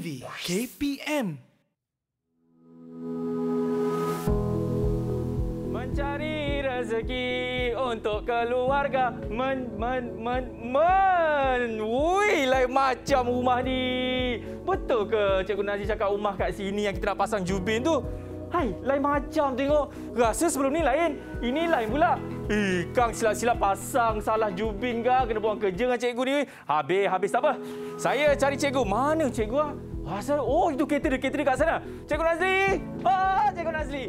TV KPM Mencari rezeki untuk keluarga men men men men wui lain like macam rumah ni betul ke cikgu Nazi cakap rumah kat sini yang kita nak pasang jubin tu Hai, lain macam tengok. Rasa sebelum ni lain. Ini lain pula. Eh, Kang silap-silap pasang salah jubin kah? Kena buang kerja dengan cikgu ni. Habis, habis tak apa. Saya cari cikgu. Mana cikgu ah? Pasal oh itu kereta dia, kereta dia kat sana. Cikgu Nazli. oh, Cikgu Nazli.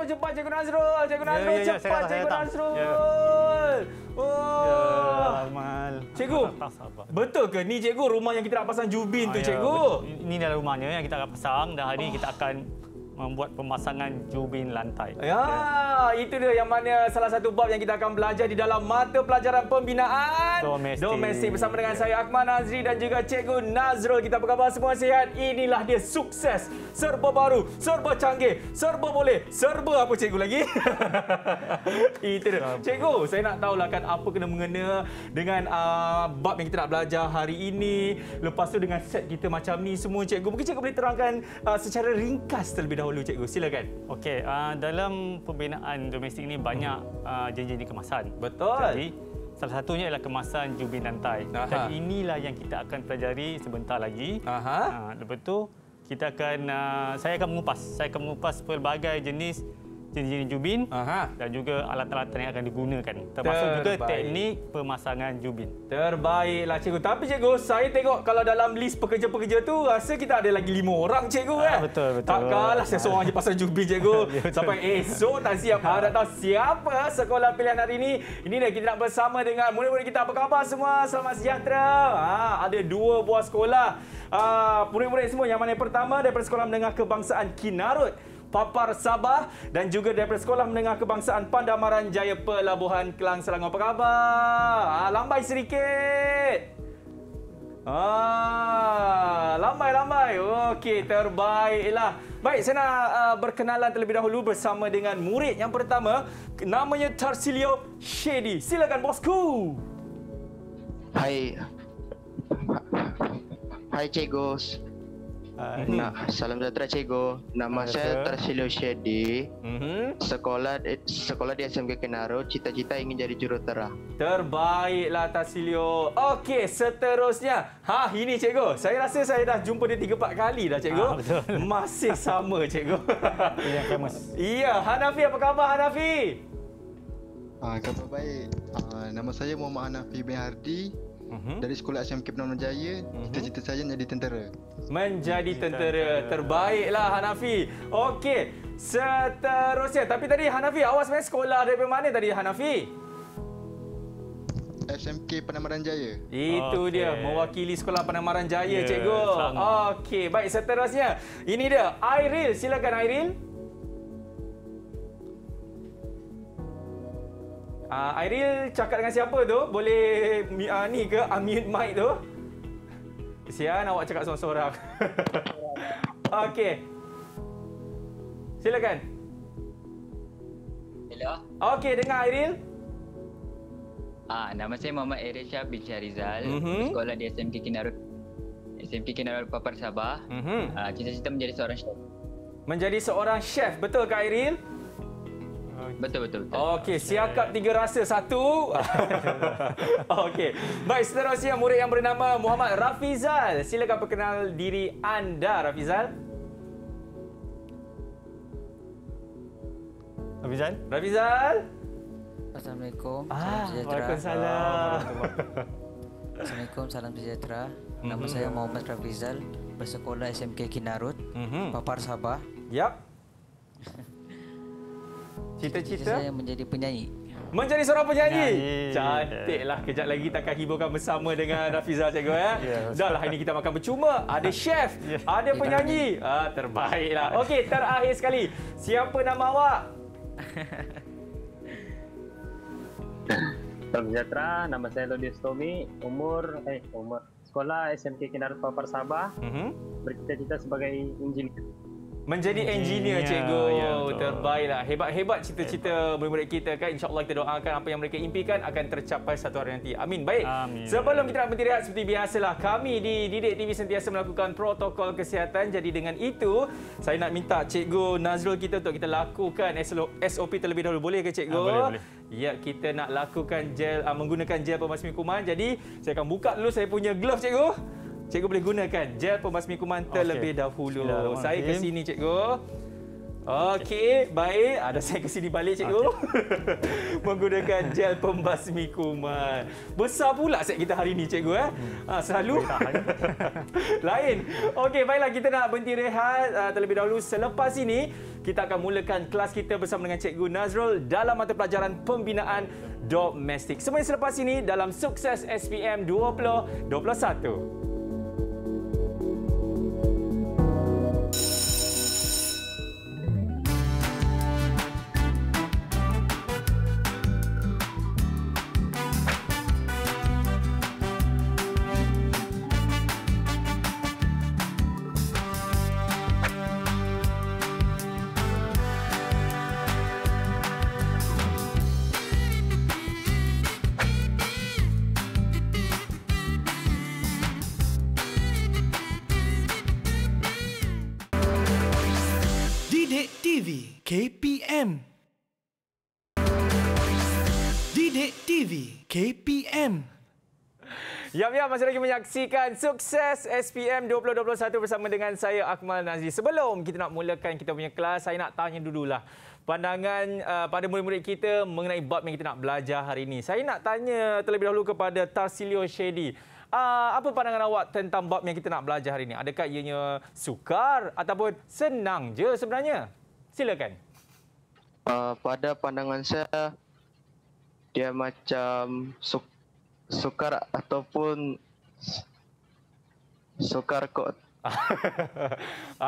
Nazrul cepat Cikgu Nazrul. Cikgu ya, Nazrul yeah, yeah, yeah, cepat Cikgu Nazrul. Yeah. Oh. Ya, Amal. Yeah, cikgu. Betul ke ni cikgu rumah yang kita nak pasang jubin ah, tu ya, cikgu? ini adalah rumahnya yang kita akan pasang dan hari ini oh. kita akan membuat pemasangan jubin lantai. Ya, yeah. itu dia yang mana salah satu bab yang kita akan belajar di dalam mata pelajaran pembinaan domestik, domestik. bersama dengan saya Akmal Nazri dan juga Cikgu Nazrul. Kita apa semua sihat? Inilah dia sukses serba baru, serba canggih, serba boleh, serba apa cikgu lagi? itu dia. Cikgu, saya nak tahulah kan apa kena mengena dengan uh, bab yang kita nak belajar hari ini. Lepas tu dengan set kita macam ni semua cikgu. Mungkin cikgu boleh terangkan uh, secara ringkas terlebih dahulu dahulu cikgu silakan okey uh, dalam pembinaan domestik ini banyak uh, ah, jenis-jenis kemasan betul jadi salah satunya ialah kemasan jubinantai Aha. dan inilah yang kita akan pelajari sebentar lagi Aha. Uh, lepas tu kita akan uh, saya akan mengupas saya akan mengupas pelbagai jenis jenis-jenis jubin Aha. dan juga alat-alat yang akan digunakan. Termasuk Terbaik. juga teknik pemasangan jubin. Terbaiklah cikgu. Tapi cikgu, saya tengok kalau dalam list pekerja-pekerja tu rasa kita ada lagi lima orang cikgu kan? Ah, eh. betul, betul. Tak kalah saya seorang je pasal jubin cikgu. Ya, Sampai esok tak siap. Ha, ah, tak tahu siapa sekolah pilihan hari ini. Ini dah kita nak bersama dengan murid-murid kita. Apa khabar semua? Selamat sejahtera. Ha, ada dua buah sekolah. Ha, ah, murid-murid semua yang mana yang pertama daripada Sekolah Menengah Kebangsaan Kinarut. Papar Sabah dan juga daripada Sekolah Menengah Kebangsaan Pandamaran Jaya Pelabuhan Kelang Selangor. Apa khabar? Ah, lambai sedikit. Ah, lambai lambai. Okey, terbaiklah. Baik, saya nak uh, berkenalan terlebih dahulu bersama dengan murid yang pertama. Namanya Tarsilio Shady. Silakan bosku. Hai. Hai cikgu. Ah, nah, salam sejahtera cikgu. Nama Hai, saya Tarsilio Shedi. Mm-hmm. Sekolah sekolah di SMK Kenaro, cita-cita ingin jadi jurutera. Terbaiklah Tarsilio. Okey, seterusnya. Ha, ini cikgu. Saya rasa saya dah jumpa dia tiga empat kali dah cikgu. Ah, Masih sama cikgu. Ini yang famous. Iya, Hanafi apa khabar Hanafi? Ah, khabar baik. Ah, nama saya Muhammad Hanafi bin Hardi huh mhm. Dari sekolah SMK Penang Jaya, uh-huh. cita-cita saya menjadi tentera. Menjadi tentera. Terbaiklah Hanafi. Okey, seterusnya. Tapi tadi Hanafi, awak sebenarnya sekolah dari mana tadi Hanafi? SMK Penamaran Jaya. Itu okay. dia, mewakili sekolah Penamaran Jaya, yeah, cikgu. Okey, baik seterusnya. Ini dia, Airil. Silakan Airil. Airil. Uh, ah, Ariel cakap dengan siapa tu? Boleh uh, ni ke unmute mic tu? Kesian awak cakap sorang-sorang. Okey. Silakan. Hello. Okey, dengar Ariel. Ah, uh, nama saya Muhammad Ariel Shah bin Syarizal. Mm-hmm. Sekolah di SMK Kinarut. SMP Kinarut Papar Sabah. Mm-hmm. Uh, cita-cita menjadi seorang chef. Menjadi seorang chef, betul ke Ariel? Betul betul betul. Okey, siakap tiga rasa satu. Okey. Baik, seterusnya murid yang bernama Muhammad Rafizal. Silakan perkenal diri anda Rafizal. Rafizal? Rafizal? Assalamualaikum. Ah, salam Waalaikumsalam. Assalamualaikum, salam sejahtera. Nama mm-hmm. saya Muhammad Rafizal, bersekolah SMK Kinarut, mm-hmm. Papar Sabah. Yap. Cita-cita saya menjadi penyanyi. Menjadi seorang penyanyi. penyanyi. Cantiklah kejap lagi takkan hiburkan bersama dengan Rafiza cikgu eh? ya. Dahlah ini kita makan bercuma. Ada chef, ya. ada penyanyi. Ah terbaiklah. Okey, terakhir sekali. Siapa nama awak? Salam sejahtera. Nama saya Lodius Tommy. Umur, eh umur. Sekolah SMK Kinarut Papar Sabah. Mm -hmm. Bercita-cita sebagai engineer. Menjadi hmm, engineer yeah, cikgu yeah, ya, Terbaiklah Hebat-hebat cerita-cerita Murid-murid kita kan InsyaAllah kita doakan Apa yang mereka impikan Akan tercapai satu hari nanti Amin Baik Amin. Sebelum kita nak berhenti rehat Seperti biasalah Kami di Didik TV Sentiasa melakukan protokol kesihatan Jadi dengan itu Saya nak minta cikgu Nazrul kita Untuk kita lakukan SOP terlebih dahulu Boleh ke cikgu? Ha, boleh, boleh Ya kita nak lakukan gel ah, Menggunakan gel pemasmi kuman Jadi saya akan buka dulu Saya punya glove cikgu cikgu boleh gunakan gel pembasmi kuman terlebih okay. dahulu. saya ke sini cikgu. Okey, okay. baik. Ada saya ke sini balik cikgu. Okay. Menggunakan gel pembasmi kuman. Besar pula set kita hari ini cikgu eh. Hmm. Ha, selalu lah, lain. Okey, baiklah kita nak berhenti rehat uh, terlebih dahulu selepas ini kita akan mulakan kelas kita bersama dengan Cikgu Nazrul dalam mata pelajaran pembinaan domestik. Semua selepas ini dalam sukses SPM 2021. 20, Jamiah masih lagi menyaksikan sukses SPM 2021 bersama dengan saya Akmal Nazri. Sebelum kita nak mulakan kita punya kelas, saya nak tanya dulu lah pandangan uh, pada murid-murid kita mengenai bab yang kita nak belajar hari ini. Saya nak tanya terlebih dahulu kepada Tarsilio Shady. Uh, apa pandangan awak tentang bab yang kita nak belajar hari ini? Adakah ianya sukar ataupun senang je sebenarnya? Silakan. Uh, pada pandangan saya, dia macam sukar sukar ataupun sukar kok,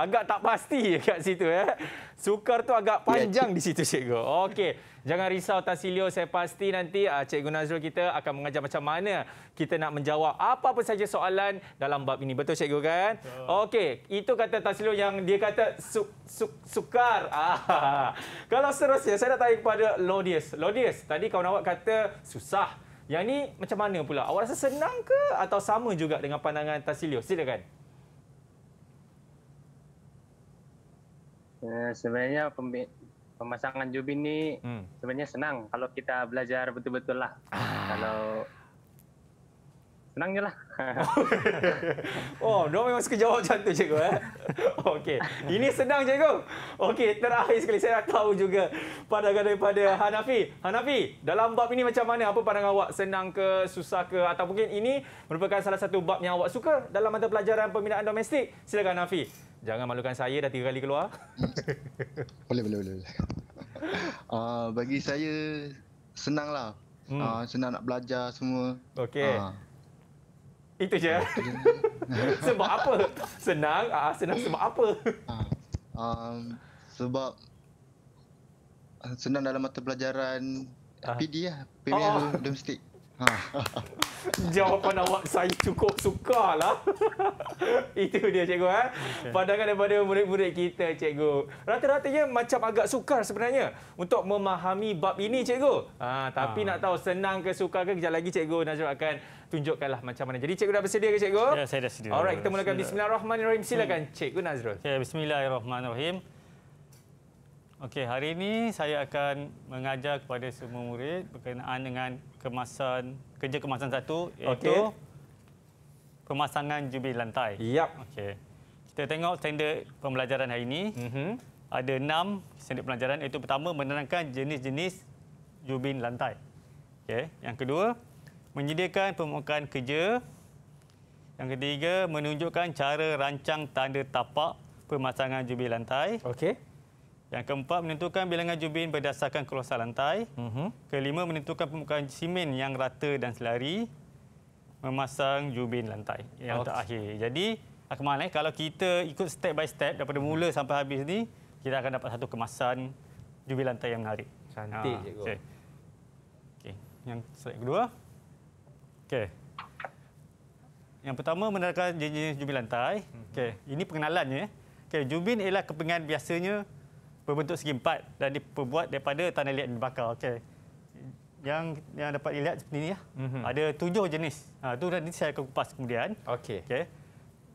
agak tak pasti kat situ ya. Eh? Sukar tu agak panjang ya, di situ cikgu. Okey, jangan risau Tasilio saya pasti nanti ah, cikgu Nazrul kita akan mengajar macam mana kita nak menjawab apa-apa saja soalan dalam bab ini. Betul cikgu kan? Okey, itu kata Tasilio yang dia kata su su sukar. Ah. Kalau seterusnya saya nak tanya kepada Lodius. Lodius, tadi kawan awak kata susah. Yang ni macam mana pula? Awak rasa senang ke atau sama juga dengan pandangan Tasilio? Silakan. Uh, sebenarnya pemasangan jubin ni hmm. sebenarnya senang kalau kita belajar betul-betul lah. Ah. Kalau Senangnya lah. oh, dia memang suka jawab macam tu cikgu eh. Okey. Ini senang cikgu. Okey, terakhir sekali saya nak tahu juga pandangan daripada Hanafi. Hanafi, dalam bab ini macam mana? Apa pandangan awak? Senang ke, susah ke atau mungkin ini merupakan salah satu bab yang awak suka dalam mata pelajaran pembinaan domestik? Silakan Hanafi. Jangan malukan saya dah tiga kali keluar. boleh, boleh, boleh. Uh, bagi saya senanglah. Hmm. Uh, senang nak belajar semua. Okey. Uh. Itu je. Ah, sebab apa? Senang, ah senang sebab apa? Ah, um, sebab ah, senang dalam mata pelajaran uh. PD lah, PBL oh. domestik. Jawapan awak saya cukup suka lah. Itu dia cikgu eh. Pandangan daripada murid-murid kita cikgu. Rata-ratanya macam agak sukar sebenarnya untuk memahami bab ini cikgu. Ha, tapi ha. nak tahu senang ke sukar ke kejap lagi cikgu Najib akan tunjukkanlah macam mana. Jadi cikgu dah bersedia ke cikgu? Ya, saya dah sedia. Alright, kita mulakan bismillahirrahmanirrahim. Silakan hmm. cikgu Nazrul. Ya bismillahirrahmanirrahim. Okey, hari ini saya akan mengajar kepada semua murid berkenaan dengan kemasan kerja kemasan satu iaitu okay. pemasangan jubil lantai. Yap. Okey. Kita tengok standard pembelajaran hari ini. Mm-hmm. Ada enam standard pembelajaran iaitu pertama menerangkan jenis-jenis jubin lantai. Okey, yang kedua menyediakan permukaan kerja. Yang ketiga menunjukkan cara rancang tanda tapak pemasangan jubil lantai. Okey. Yang keempat, menentukan bilangan jubin berdasarkan kelosan lantai. Uh-huh. Kelima, menentukan permukaan simen yang rata dan selari. Memasang jubin lantai yang okay. terakhir. Jadi, Akmal, eh, kalau kita ikut step by step daripada uh-huh. mula sampai habis ni, kita akan dapat satu kemasan jubin lantai yang menarik. Cantik, ha, cikgu. Okay. Yang slide kedua. Okay. Yang pertama, menerangkan jenis jubin lantai. Uh-huh. Okay. Mhm. Ini pengenalannya. Okay. Jubin ialah kepingan biasanya berbentuk segi empat dan diperbuat daripada tanah liat yang dibakar. Okey. Yang yang dapat dilihat seperti ini ya. Mm-hmm. Ada tujuh jenis. Ha tu nanti saya akan kupas kemudian. Okey. Okey.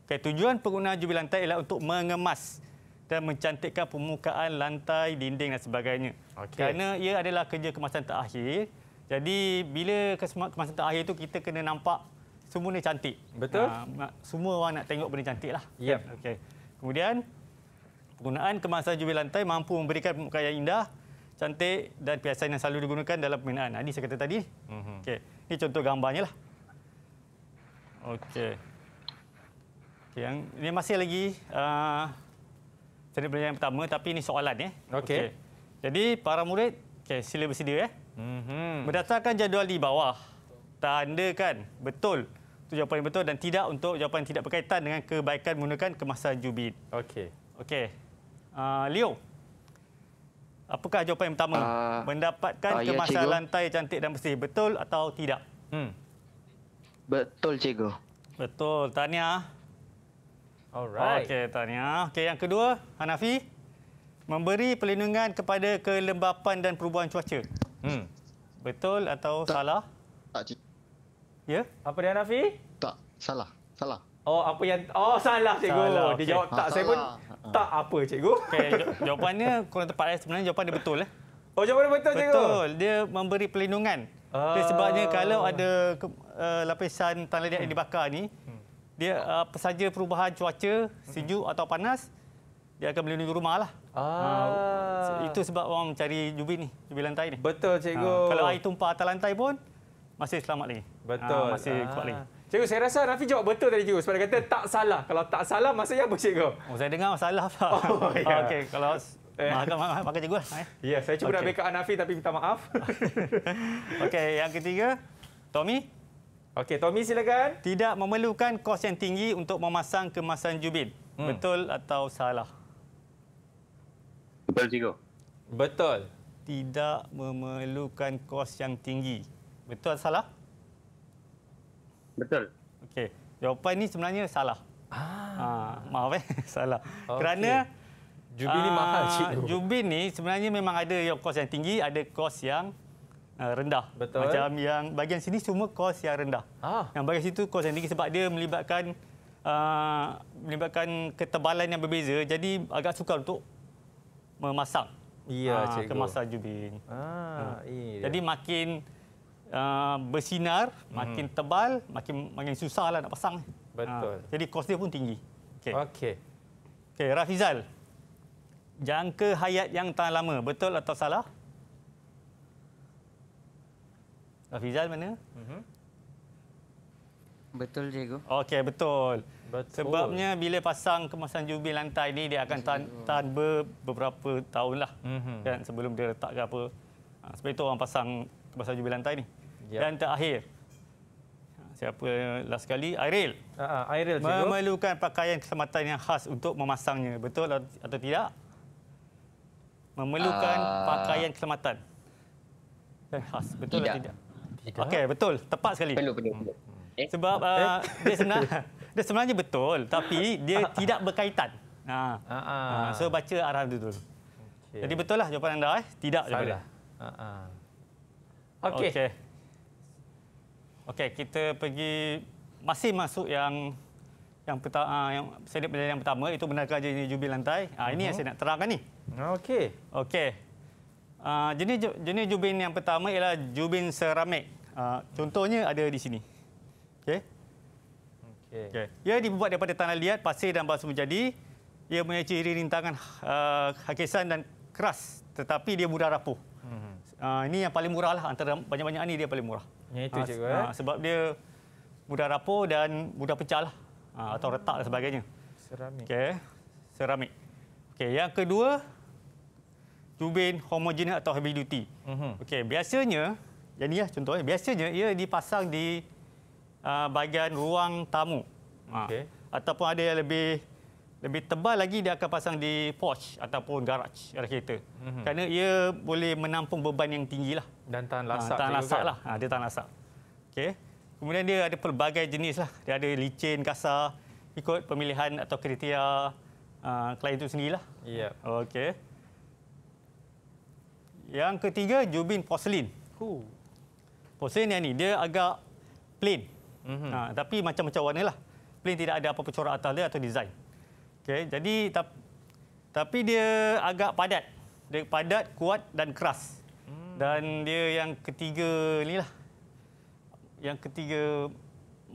Okay, tujuan pengguna jubi lantai ialah untuk mengemas dan mencantikkan permukaan lantai, dinding dan sebagainya. Okay. Kerana ia adalah kerja kemasan terakhir. Jadi bila kemasan terakhir itu kita kena nampak semua ni cantik. Betul. Ha, semua orang nak tengok benda cantik lah. Yep. Okay. Kemudian Penggunaan kemasan jubil lantai mampu memberikan pemakaian indah, cantik dan perhiasan yang selalu digunakan dalam pembinaan. Ini ah, saya kata tadi. Mm-hmm. Okey. Ini contoh gambarnya lah. Okey. Okay, yang ini masih lagi uh, yang pertama tapi ini soalan ya. Eh. Okey. Okay. Jadi para murid, okay, sila bersedia ya. Eh. Mm-hmm. Berdasarkan jadual di bawah, tandakan betul itu jawapan yang betul dan tidak untuk jawapan yang tidak berkaitan dengan kebaikan menggunakan kemasan jubit. Okey. Okey. Ah, Leo, apakah jawapan yang pertama? Uh, Mendapatkan uh, ah, kemasan ya, lantai cantik dan bersih, betul atau tidak? Hmm. Betul, cikgu. Betul, tanya. Alright. Okey, tanya. Okey, yang kedua, Hanafi. Memberi pelindungan kepada kelembapan dan perubahan cuaca. Hmm. Betul atau tak. salah? Tak, cik. Ya? Apa dia, Hanafi? Tak, salah. Salah. Oh, apa yang... Oh, salah, cikgu. Salah. Dia okay. jawab tak. Ha, Saya salah. pun... Ah. Tak apa cikgu. Okay, jawapannya kurang tepat eh. sebenarnya jawapan dia betul eh. Oh jawapan dia betul cikgu. Betul. Dia memberi perlindungan. Uh... Ah. Sebabnya kalau ada uh, lapisan tanah liat yang dibakar ni, dia uh, apa saja perubahan cuaca, sejuk atau panas, dia akan melindungi rumah lah. Ah. Uh, itu sebab orang mencari jubi ni, jubi lantai ni. Betul cikgu. Uh, kalau air tumpah atas lantai pun masih selamat lagi. Betul. Uh, masih kuat lagi. Cikgu, saya rasa Rafi jawab betul tadi cikgu sebab dia kata tak salah. Kalau tak salah maksudnya apa cikgu? Oh, saya dengar salah Pak. Oh, yeah. Okey, kalau eh. maka cikgu lah. Ya, saya cuba okay. nak backup Rafi tapi minta maaf. Okey, yang ketiga, Tommy. Okey, Tommy silakan. Tidak memerlukan kos yang tinggi untuk memasang kemasan jubin. Hmm. Betul atau salah? Betul cikgu. Betul. Tidak memerlukan kos yang tinggi. Betul atau salah? Betul. Okey. Jawapan ini sebenarnya salah. Ah. ah maaf eh, salah. Okay. Kerana Jubin ni mahal ah, cik. Ah, Jubin ni sebenarnya memang ada yang kos yang tinggi, ada kos yang ah, rendah. Betul. Macam yang bagian sini semua kos yang rendah. Ah. Yang bagian situ kos yang tinggi sebab dia melibatkan uh, melibatkan ketebalan yang berbeza. Jadi agak sukar untuk memasang. Iya, ah, cikgu. Kemasan Jubin. Ah, ah. iya. Jadi makin uh, bersinar, mm-hmm. makin tebal, makin makin susahlah nak pasang. Betul. Uh, jadi kos dia pun tinggi. Okey. Okey. Okey, Rafizal. Jangka hayat yang tak lama, betul atau salah? Rafizal mana? Mm-hmm. Betul, Diego. Okey, betul. betul. Sebabnya bila pasang kemasan jubil lantai ini, dia akan tahan, tahan ber, beberapa tahun lah. Mm-hmm. Kan, sebelum dia letakkan apa. Ha, sebab itu orang pasang kemasan jubil lantai ini. Ya. Dan terakhir. Siapa last sekali? Airil. Uh-huh. Airil Memerlukan cikgu. pakaian keselamatan yang khas untuk memasangnya. Betul atau tidak? Memerlukan uh... pakaian keselamatan. Yang khas. Betul tidak. atau tidak? tidak. Okey, betul. Tepat sekali. Perlu, perlu. perlu. Hmm. Eh? Sebab uh, dia senang. dia sebenarnya betul tapi dia tidak berkaitan. Ha. Uh-huh. So baca arah dulu. Okay. Jadi betul lah jawapan anda eh? Tidak Salah. Uh-huh. Okey. Okay. Okey, kita pergi masih masuk yang yang pertama ah, yang sedikit benda yang pertama itu benar kerja jenis jubi lantai. Ah uh, ini uh-huh. yang mhm. saya nak terangkan ni. Okey. Okey. Uh, jenis jenis jubin yang pertama ialah jubin seramik. Uh, contohnya ada di sini. Okey. Okey. Okay. Ia dibuat daripada tanah liat, pasir dan basuh menjadi. Ia punya ciri rintangan uh, hakisan dan keras tetapi dia mudah rapuh. Uh, ini yang paling murah lah antara banyak-banyak ni dia paling murah. Ya, itu cikgu. Ha, ha, sebab dia mudah rapuh dan mudah pecah lah. ha, atau retak dan sebagainya. Seramik. Okay, seramik. Okay, yang kedua, tubin homogen atau heavy duty. Uh-huh. Okey, biasanya, yang ni lah contohnya, eh, biasanya ia dipasang di uh, bahagian ruang tamu. Okay. Ha, ataupun ada yang lebih lebih tebal lagi dia akan pasang di porch ataupun garage garaj kereta. Mm-hmm. Kerana ia boleh menampung beban yang tinggi lah. Dan tahan ha, lasak. Ha, tahan lasak kan? lah. Ha, dia tahan lasak. Okay. Kemudian dia ada pelbagai jenis lah. Dia ada licin, kasar, ikut pemilihan atau kriteria uh, klien itu sendiri lah. Yep. Okey. Yang ketiga, Jubin Porcelain. Huh. Porcelain yang ni, dia agak plain. Mm-hmm. Ha, tapi macam-macam warna lah. Plain tidak ada apa-apa corak atas dia atau design. Okey, jadi tap, tapi dia agak padat. Dia padat, kuat dan keras. Hmm. Dan dia yang ketiga ni lah. Yang ketiga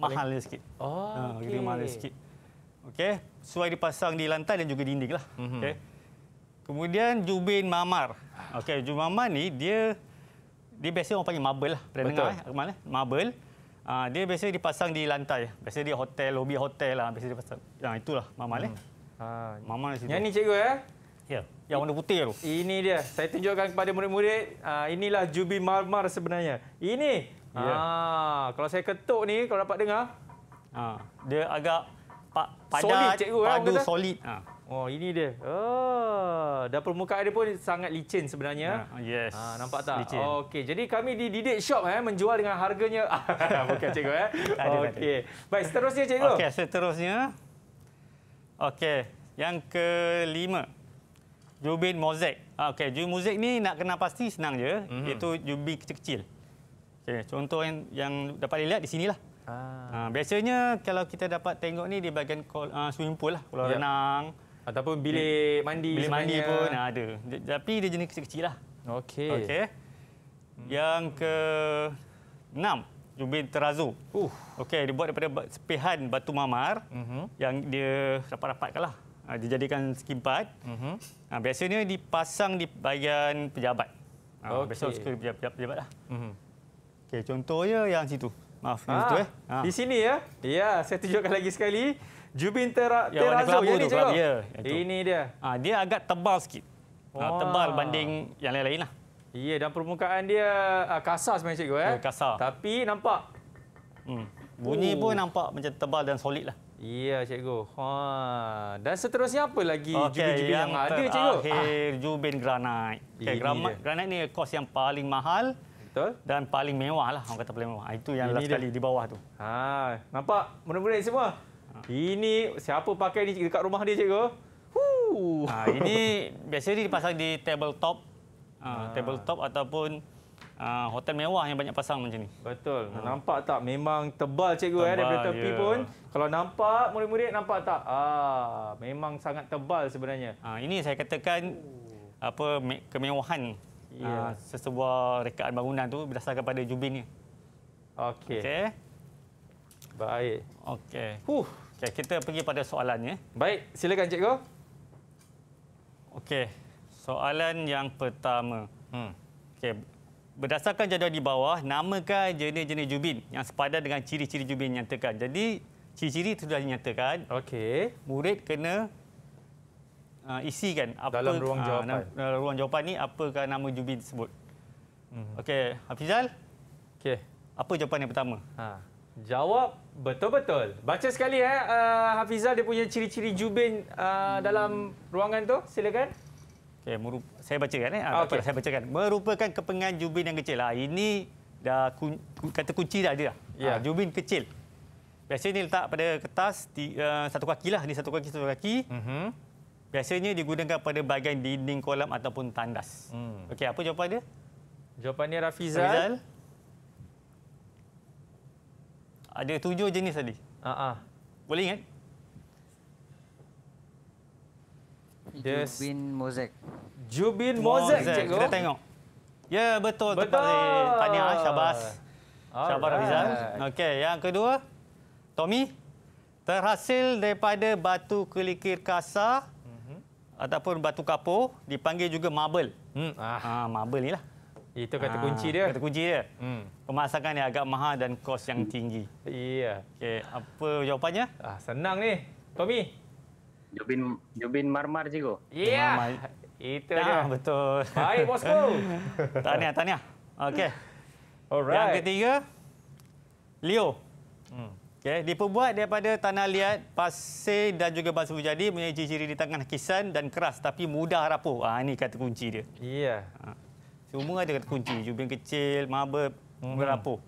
mahal dia sikit. Oh, ha, okay. mahal dia sikit. Okey, suai dipasang di lantai dan juga dinding lah. Mm-hmm. Okey. Kemudian Jubin Mamar. Okey, Jubin Mamar ni dia dia biasa orang panggil marble lah. Pernah dengar eh? Akmal eh? Marble. Uh, ah, dia biasa dipasang di lantai. Biasa di hotel, lobi hotel lah. Biasa dipasang. Yang ah, itulah mamal eh. hmm. eh. Ha, Mama di situ. Yang ni cikgu ya? Ya. Yang warna putih tu. Ini dia. Saya tunjukkan kepada murid-murid. Ha, inilah jubi marmar sebenarnya. Ini. Ya. Ha, kalau saya ketuk ni, kalau dapat dengar. Ha, dia agak pak padat, solid, cikgu, eh, padu ya, solid. Ha. Oh, ini dia. Oh, dan permukaan dia pun sangat licin sebenarnya. Ha, ah, yes. Ha, nampak tak? Licin. Oh, okay. Jadi kami di Didik Shop eh, menjual dengan harganya. Bukan cikgu. Eh. Okey. Baik, seterusnya cikgu. Okay, seterusnya. Okey, yang kelima. Jubin Mozek. Ah, okey, Jubin Mozek ni nak kena pasti senang je. Mm-hmm. Itu Jubin kecil-kecil. Okay, contoh yang, yang dapat dilihat di sinilah. Ah. Uh, biasanya kalau kita dapat tengok ni di bahagian kol, uh, swimming pool lah. kolam yep. Ya. renang. Ataupun bilik mandi. Bilik mandi pun ada. Tapi dia jenis kecil-kecil lah. Okey. Okey, hmm. Yang ke enam. Jubin Terazu. Uh. Okey, dia buat daripada sepihan batu mamar uh-huh. yang dia rapat-rapatkanlah. Ha, dia jadikan skimpat. Uh-huh. Mhm. Ha, biasanya dipasang di bahagian pejabat. Ha, okay. Biasa suka di pejabat, pejabat lah. Uh-huh. Okey, contohnya yang situ. Maaf, ha. yang ah, situ eh. Ha. Di sini ya. Ya, saya tunjukkan lagi sekali. Jubin Tera ya, Terazu. Ya, ini, ini dia. Ha, dia agak tebal sikit. Ha, tebal banding yang lain-lain lah. Ya, dan permukaan dia uh, kasar sebenarnya cikgu. Ya? Eh, kasar. Tapi nampak. Hmm. Bunyi Ooh. pun nampak macam tebal dan solid. Lah. Ya, cikgu. Ha. Dan seterusnya apa lagi jubin-jubin yang, yang ada, cikgu? Akhir jubin granat. Okay, granat, granat ni kos yang paling mahal. Betul. Dan paling mewah lah. Orang kata paling mewah. Ah, itu yang ini last dia. kali di bawah tu. Ha. Nampak? Mula-mula semua. Ha. Ini siapa pakai ni dekat rumah dia, cikgu? Ha, ini biasanya dipasang di tabletop uh, tabletop ataupun uh, hotel mewah yang banyak pasang macam ni. Betul. Uh. Nampak tak memang tebal cikgu eh, tebal, eh daripada tepi yeah. pun. Kalau nampak murid-murid nampak tak? Ah, memang sangat tebal sebenarnya. Uh, ini saya katakan Ooh. apa me- kemewahan yeah. Ya. uh, sesebuah rekaan bangunan tu berdasarkan pada jubin dia. Okey. Okey. Baik. Okey. Huh. Okay, kita pergi pada soalannya. Baik, silakan cikgu. Okey. Soalan yang pertama. Hmm. Okay. Berdasarkan jadual di bawah, namakan jenis-jenis jubin yang sepadan dengan ciri-ciri jubin yang nyatakan. Jadi, ciri-ciri itu sudah dinyatakan. Okey. Murid kena uh, isikan apa dalam ruang ah, jawapan. Uh, dalam ah, ruang jawapan ni apakah nama jubin tersebut? Hmm. Okey, Hafizal. Okey. Apa jawapan yang pertama? Ha. Jawab betul-betul. Baca sekali eh uh, Hafizal dia punya ciri-ciri jubin uh, hmm. dalam ruangan tu. Silakan. Okay, merup- saya baca kan eh. Ah, ah, okay. Saya baca kan. Merupakan kepengan Jubin yang kecil. Ha, ini dah kun- kata kunci dah ada. Yeah. Ha, ya. Jubin kecil. Biasanya letak pada kertas di, uh, satu kaki lah. Ini satu kaki, satu kaki. Mm-hmm. Biasanya digunakan pada bahagian dinding kolam ataupun tandas. Mm. Okey, apa jawapan dia? Jawapan dia Rafizal. Rizal. Ada tujuh jenis tadi. Uh-huh. Boleh ingat? Yes. Jubin Mozek. Jubin Mozek. Mozek. Kita tengok. Ya, betul. Betul. Tahniah. Syabas. Syabas Rizal. Okey. Yang kedua, Tommy. Terhasil daripada batu kelikir kasar mhm. ataupun batu kapur dipanggil juga marble. Hmm. Ah. ah marble lah, Itu kata ah. kunci dia. Kata kunci dia. Hmm. Pemasangan dia agak mahal dan kos yang tinggi. Iya. Yeah. Okey, apa jawapannya? Ah, senang ni. Tommy, Jubin Jubin Marmar cikgu. Ya. Iya. Itu dia. Betul. Hai bosku. tahniah, tahniah. Okey. Alright. Yang ketiga Leo. Hmm. Okay. Diperbuat daripada tanah liat, pasir dan juga batu jadi mempunyai ciri-ciri di tangan kisan dan keras tapi mudah rapuh. Ah, ini kata kunci dia. Iya. Yeah. Ha. Semua ada kata kunci. Jubin kecil, mabut, hmm. rapuh.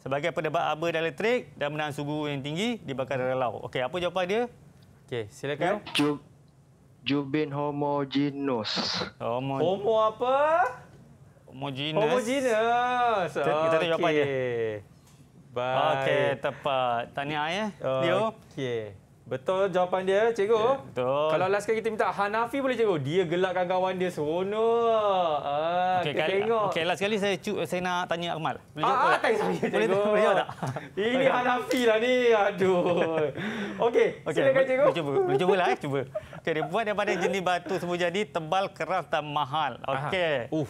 Sebagai pendebat abu dan elektrik dan menahan suhu yang tinggi, dibakar relau. Okey, apa jawapan dia? Okey, silakan. Jub, jubin homogenus. Homo. Homo apa? Homogenus. Homogenus. Kita, kita okay. jawapan dia. Okey, tepat. Tahniah ya, eh? Leo. Okey. Betul jawapan dia, cikgu. Yeah, betul. Kalau last kali kita minta Hanafi boleh cikgu. Dia gelakkan kawan dia seronok. Ah, okay, kita tengok. Okey, last kali saya cu- saya nak tanya Akmal. Boleh ah, tak? Ah, tanya saya, boleh tak? Boleh tak? Ini Hanafi lah ni. Aduh. Okey, okay, silakan cikgu. Boleh cuba. Boleh cuba lah, eh. cuba. Okey, dia buat daripada jenis batu semua jadi tebal, keras dan mahal. Okey. Uh.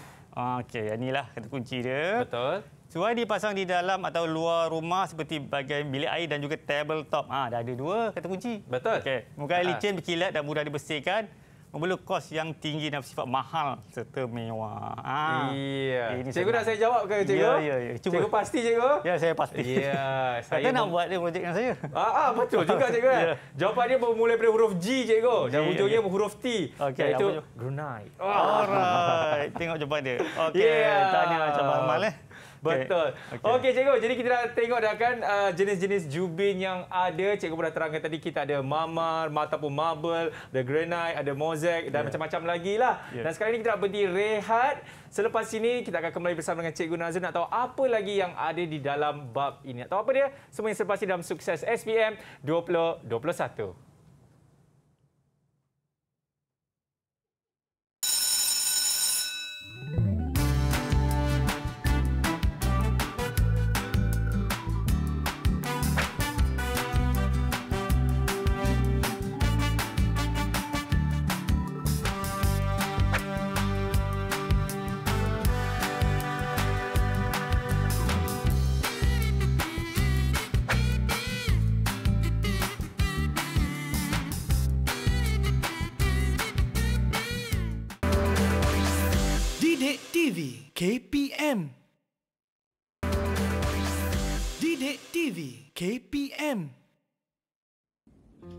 Okey, inilah kata kunci dia. Betul. Suai dipasang di dalam atau luar rumah seperti bagian bilik air dan juga table top. Ah, ha, dah ada dua kata kunci. Betul. Okey. Muka ha. Ah. licin berkilat dan mudah dibersihkan. Membeli kos yang tinggi dan bersifat mahal serta mewah. Ha. Iya. Eh, ini cikgu nak saya jawab ke cikgu? Ya, ya, ya. Cuba. Cikgu pasti cikgu? Ya, saya pasti. Ya, saya Kata nak buat dia projek dengan saya. Ah, ah betul juga cikgu. Eh. Ya. Jawapan dia bermula daripada huruf G cikgu G, dan hujungnya ya, ya, okay. Ya. huruf T. Okey, itu. Brunei. Alright. Ah. Tengok jawapan dia. Okey, yeah. tanya macam mahal eh. Betul. Okey, okay, cikgu. Jadi kita dah tengok dah kan uh, jenis-jenis jubin yang ada. Cikgu pun dah terangkan tadi kita ada mamar, mata pun marble, ada granite, ada mozek, dan yeah. macam-macam lagi lah. Yeah. Dan sekarang ini kita nak berhenti rehat. Selepas ini kita akan kembali bersama dengan Cikgu Nazrin nak tahu apa lagi yang ada di dalam bab ini. Tahu apa dia? Semua yang selepas ini dalam sukses SPM 2021. KPM. Dede TV KPM.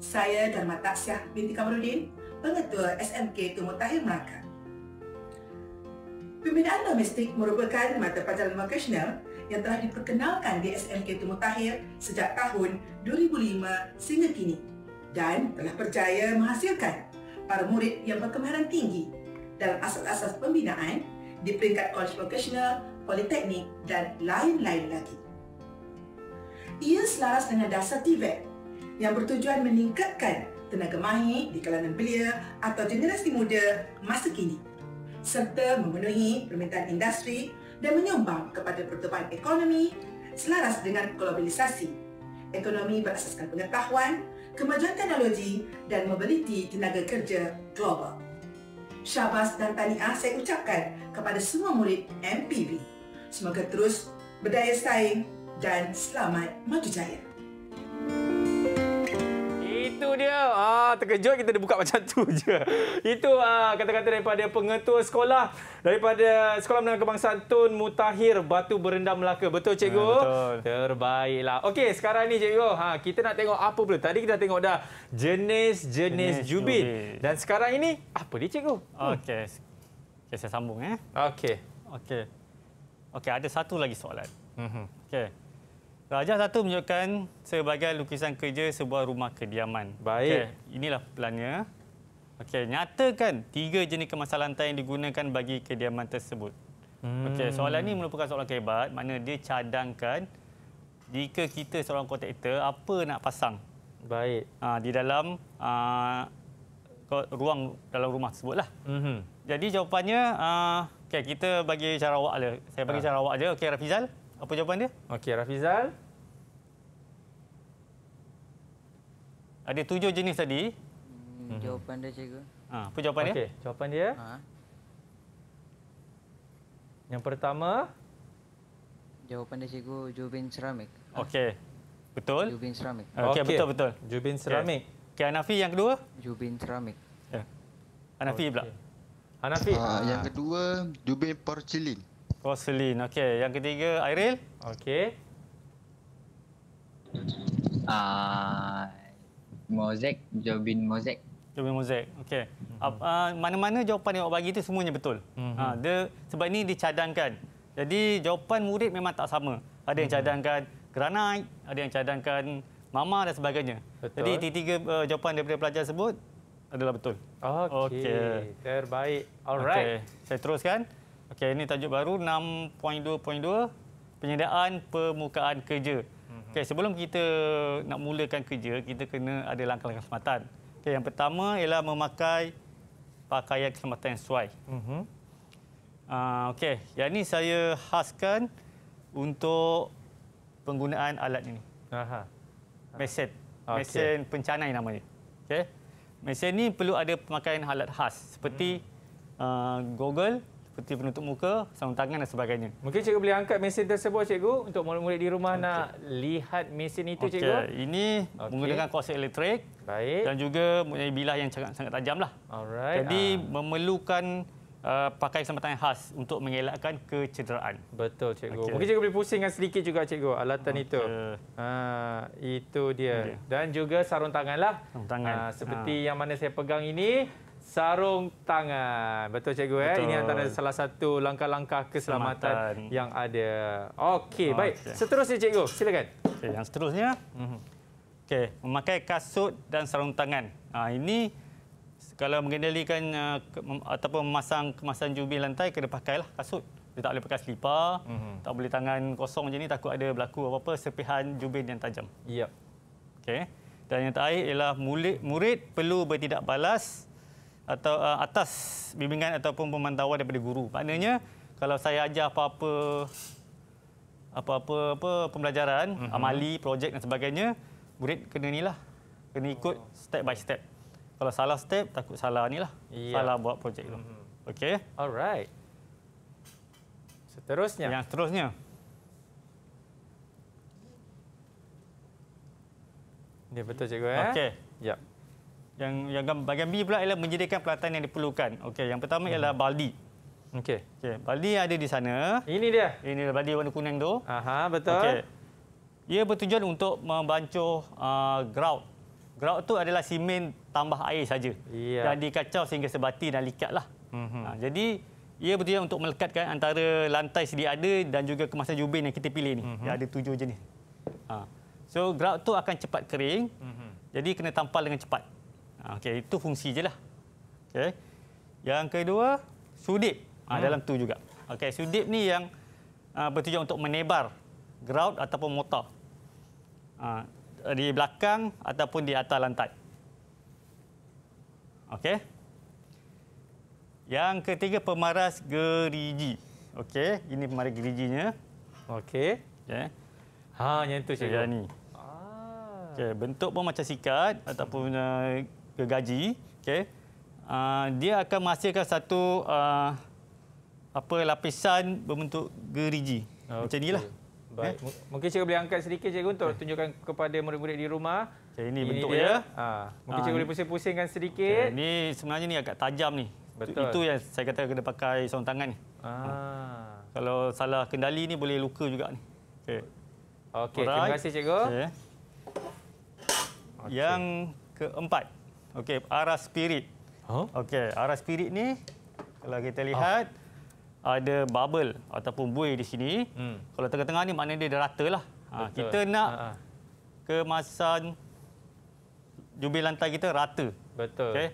Saya Dharma Taksyah binti Kamrudin, Pengetua SMK Tumut Tahir Melaka. Pembinaan domestik merupakan mata pelajaran vocational yang telah diperkenalkan di SMK Tumut Tahir sejak tahun 2005 sehingga kini dan telah percaya menghasilkan para murid yang berkemahiran tinggi dalam asas-asas pembinaan di peringkat kolej vokasional, politeknik dan lain-lain lagi. Ia selaras dengan dasar TVET yang bertujuan meningkatkan tenaga mahir di kalangan belia atau generasi muda masa kini serta memenuhi permintaan industri dan menyumbang kepada pertumbuhan ekonomi selaras dengan globalisasi ekonomi berasaskan pengetahuan, kemajuan teknologi dan mobiliti tenaga kerja global syabas dan tahniah saya ucapkan kepada semua murid MPV. Semoga terus berdaya saing dan selamat maju jaya. Thank you dia. Ah terkejut kita dah buka macam tu je. Itu ah kata-kata daripada pengetua sekolah daripada Sekolah Menengah Kebangsaan Tun Mutahir Batu Berendam Melaka. Betul cikgu? Ha, betul. Terbaiklah. Okey, sekarang ni cikgu, ha kita nak tengok apa pula? Tadi kita tengok dah jenis-jenis jubin. Dan sekarang ini apa dia cikgu? Hmm. Okey. Okay, saya sambung eh. Okey. Okey. Okey, ada satu lagi soalan. Mhm. Okey. Rajah satu menunjukkan sebagai lukisan kerja sebuah rumah kediaman. Baik. Okay. Inilah pelannya. Okey, nyatakan tiga jenis kemasan lantai yang digunakan bagi kediaman tersebut. Hmm. Okey, soalan ini merupakan soalan kebat, mana dia cadangkan jika kita seorang kontraktor apa nak pasang. Baik. Ha, di dalam ha, ruang dalam rumah tersebutlah. mm Jadi jawapannya ha, okay, kita bagi cara awak lah. Saya bagi ha. cara awak aje. Okey Rafizal. Apa jawapan dia? Okey, Rafizal. Ada tujuh jenis tadi. Hmm, mhm. jawapan dia, cikgu. Ha, apa jawapan okay, dia? Okey, jawapan dia. Ha? Yang pertama. Jawapan dia, cikgu, Jubin Ceramik. Ha? Okey, betul. Jubin Ceramik. Okey, okay. betul-betul. Jubin Ceramik. Okey, okay, Anafi yang kedua. Jubin Ceramik. Yeah. Anafi okay. pula. Anafi. Ha, ah, yang kedua, Jubin Porcelin. Roseline. Okey, yang ketiga Airil. Okey. Ah uh, Mozek Jobin Mozek. Jobin Mozek. Okey. Ah, mana-mana mm -hmm. uh, jawapan yang awak bagi itu semuanya betul. Mm -hmm. uh, dia sebab ini dicadangkan. Jadi jawapan murid memang tak sama. Ada yang mhm. cadangkan granit, ada yang cadangkan mama dan sebagainya. Betul. Jadi tiga-tiga uh, jawapan daripada pelajar sebut adalah betul. Okey. Okay. Terbaik. Alright. Okay. Saya teruskan. Okey, ini tajuk baru 6.2.2 penyediaan permukaan kerja. Mhm. Okey, sebelum kita nak mulakan kerja, kita kena ada langkah-langkah keselamatan. Okey, yang pertama ialah memakai pakaian keselamatan yang sesuai. Uh-huh. Uh, okey, yang ini saya khaskan untuk penggunaan alat ini. Aha. Mesin. Okay. Mesin pencanai namanya. Okey. Mesin ini perlu ada pemakaian alat khas seperti hmm. uh, ah, google seperti penutup muka, sarung tangan dan sebagainya. Mungkin cikgu boleh angkat mesin tersebut cikgu untuk murid-murid di rumah okay. nak lihat mesin itu okay. cikgu. Ini okay. menggunakan korset elektrik Baik. dan juga mempunyai bilah yang sangat, sangat tajam lah. Alright. Jadi ah. memerlukan uh, pakai keselamatan yang khas untuk mengelakkan kecederaan. Betul cikgu. Okay. Mungkin cikgu boleh pusingkan sedikit juga cikgu alatan okay. itu. Uh, itu dia. Okay. Dan juga sarung tangan lah. Sarung tangan. Uh, seperti uh. yang mana saya pegang ini sarung tangan. Betul cikgu eh. Ini antara salah satu langkah-langkah keselamatan Selamatan. yang ada. Okey, oh, baik. Okay. Seterusnya cikgu, silakan. Okay, yang seterusnya. Mm -hmm. Okey, memakai kasut dan sarung tangan. Ha, ini kalau mengendalikan uh, ataupun memasang kemasan jubil lantai kena pakailah kasut. Dia tak boleh pakai selipar, mm -hmm. tak boleh tangan kosong macam ni takut ada berlaku apa-apa serpihan jubin yang tajam. Ya. Yep. Okey. Dan yang terakhir ialah murid, murid perlu bertindak balas atau uh, atas bimbingan ataupun pemantauan daripada guru. Maknanya kalau saya ajar apa-apa apa-apa apa pembelajaran, mm-hmm. amali, projek dan sebagainya, murid kena inilah. Kena ikut step by step. Kalau salah step, takut salah inilah. Yeah. Salah buat projek mm-hmm. tu. Mhm. Okey. Alright. Seterusnya. Yang seterusnya. Dia betul cikgu eh? Okey. Ya. Yep yang yang bagian B pula ialah menyediakan peralatan yang diperlukan. Okey, yang pertama hmm. ialah baldi. Okey. Okey, baldi ada di sana. Ini dia. Ini dia baldi warna kuning tu. Aha, betul. Okey. Ia bertujuan untuk membancuh uh, grout. Grout tu adalah simen tambah air saja. Yeah. Dan dikacau sehingga sebati dan likatlah. Mm ha, jadi ia bertujuan untuk melekatkan antara lantai sedia ada dan juga kemasan jubin yang kita pilih ni. Mm -hmm. Dia ada tujuh jenis. Ha. So grout tu akan cepat kering. Mm -hmm. Jadi kena tampal dengan cepat. Ah, okey, itu fungsi je lah. Okey. Yang kedua, sudip. Ha, hmm. Dalam tu juga. Okey, sudip ni yang uh, bertujuan untuk menebar grout ataupun motor. Ha, di belakang ataupun di atas lantai. Okey. Yang ketiga, pemaras gerigi. Okey, ini pemaras geriginya. Okey. Okay. Ha, yang itu saja Yang ni. Ah. Okay, bentuk pun macam sikat ataupun uh, ke gaji, okay, uh, ah, dia akan menghasilkan satu uh, apa lapisan berbentuk gerigi. Okay. Macam inilah. Baik. Okay. Eh? mungkin cikgu boleh angkat sedikit cikgu untuk okay. Eh. tunjukkan kepada murid-murid di rumah. Okay, ini, ini bentuk dia. Ya. Ha. Mungkin cikgu boleh pusing-pusingkan sedikit. Okay. Ini sebenarnya ni agak tajam ni. Betul. Itu yang saya kata kena pakai sarung tangan. Ah. Ha. Kalau salah kendali ni boleh luka juga ni. Okey. Okey, terima kasih cikgu. Okay. Okay. Yang keempat. Okey, arah spirit. Huh? Ha? Okey, arah spirit ni kalau kita lihat ah. ada bubble ataupun buoy di sini. Hmm. Kalau tengah-tengah ni maknanya dia dah rata lah. Ha, kita nak ha -ha. kemasan jubil lantai kita rata. Betul. Okey.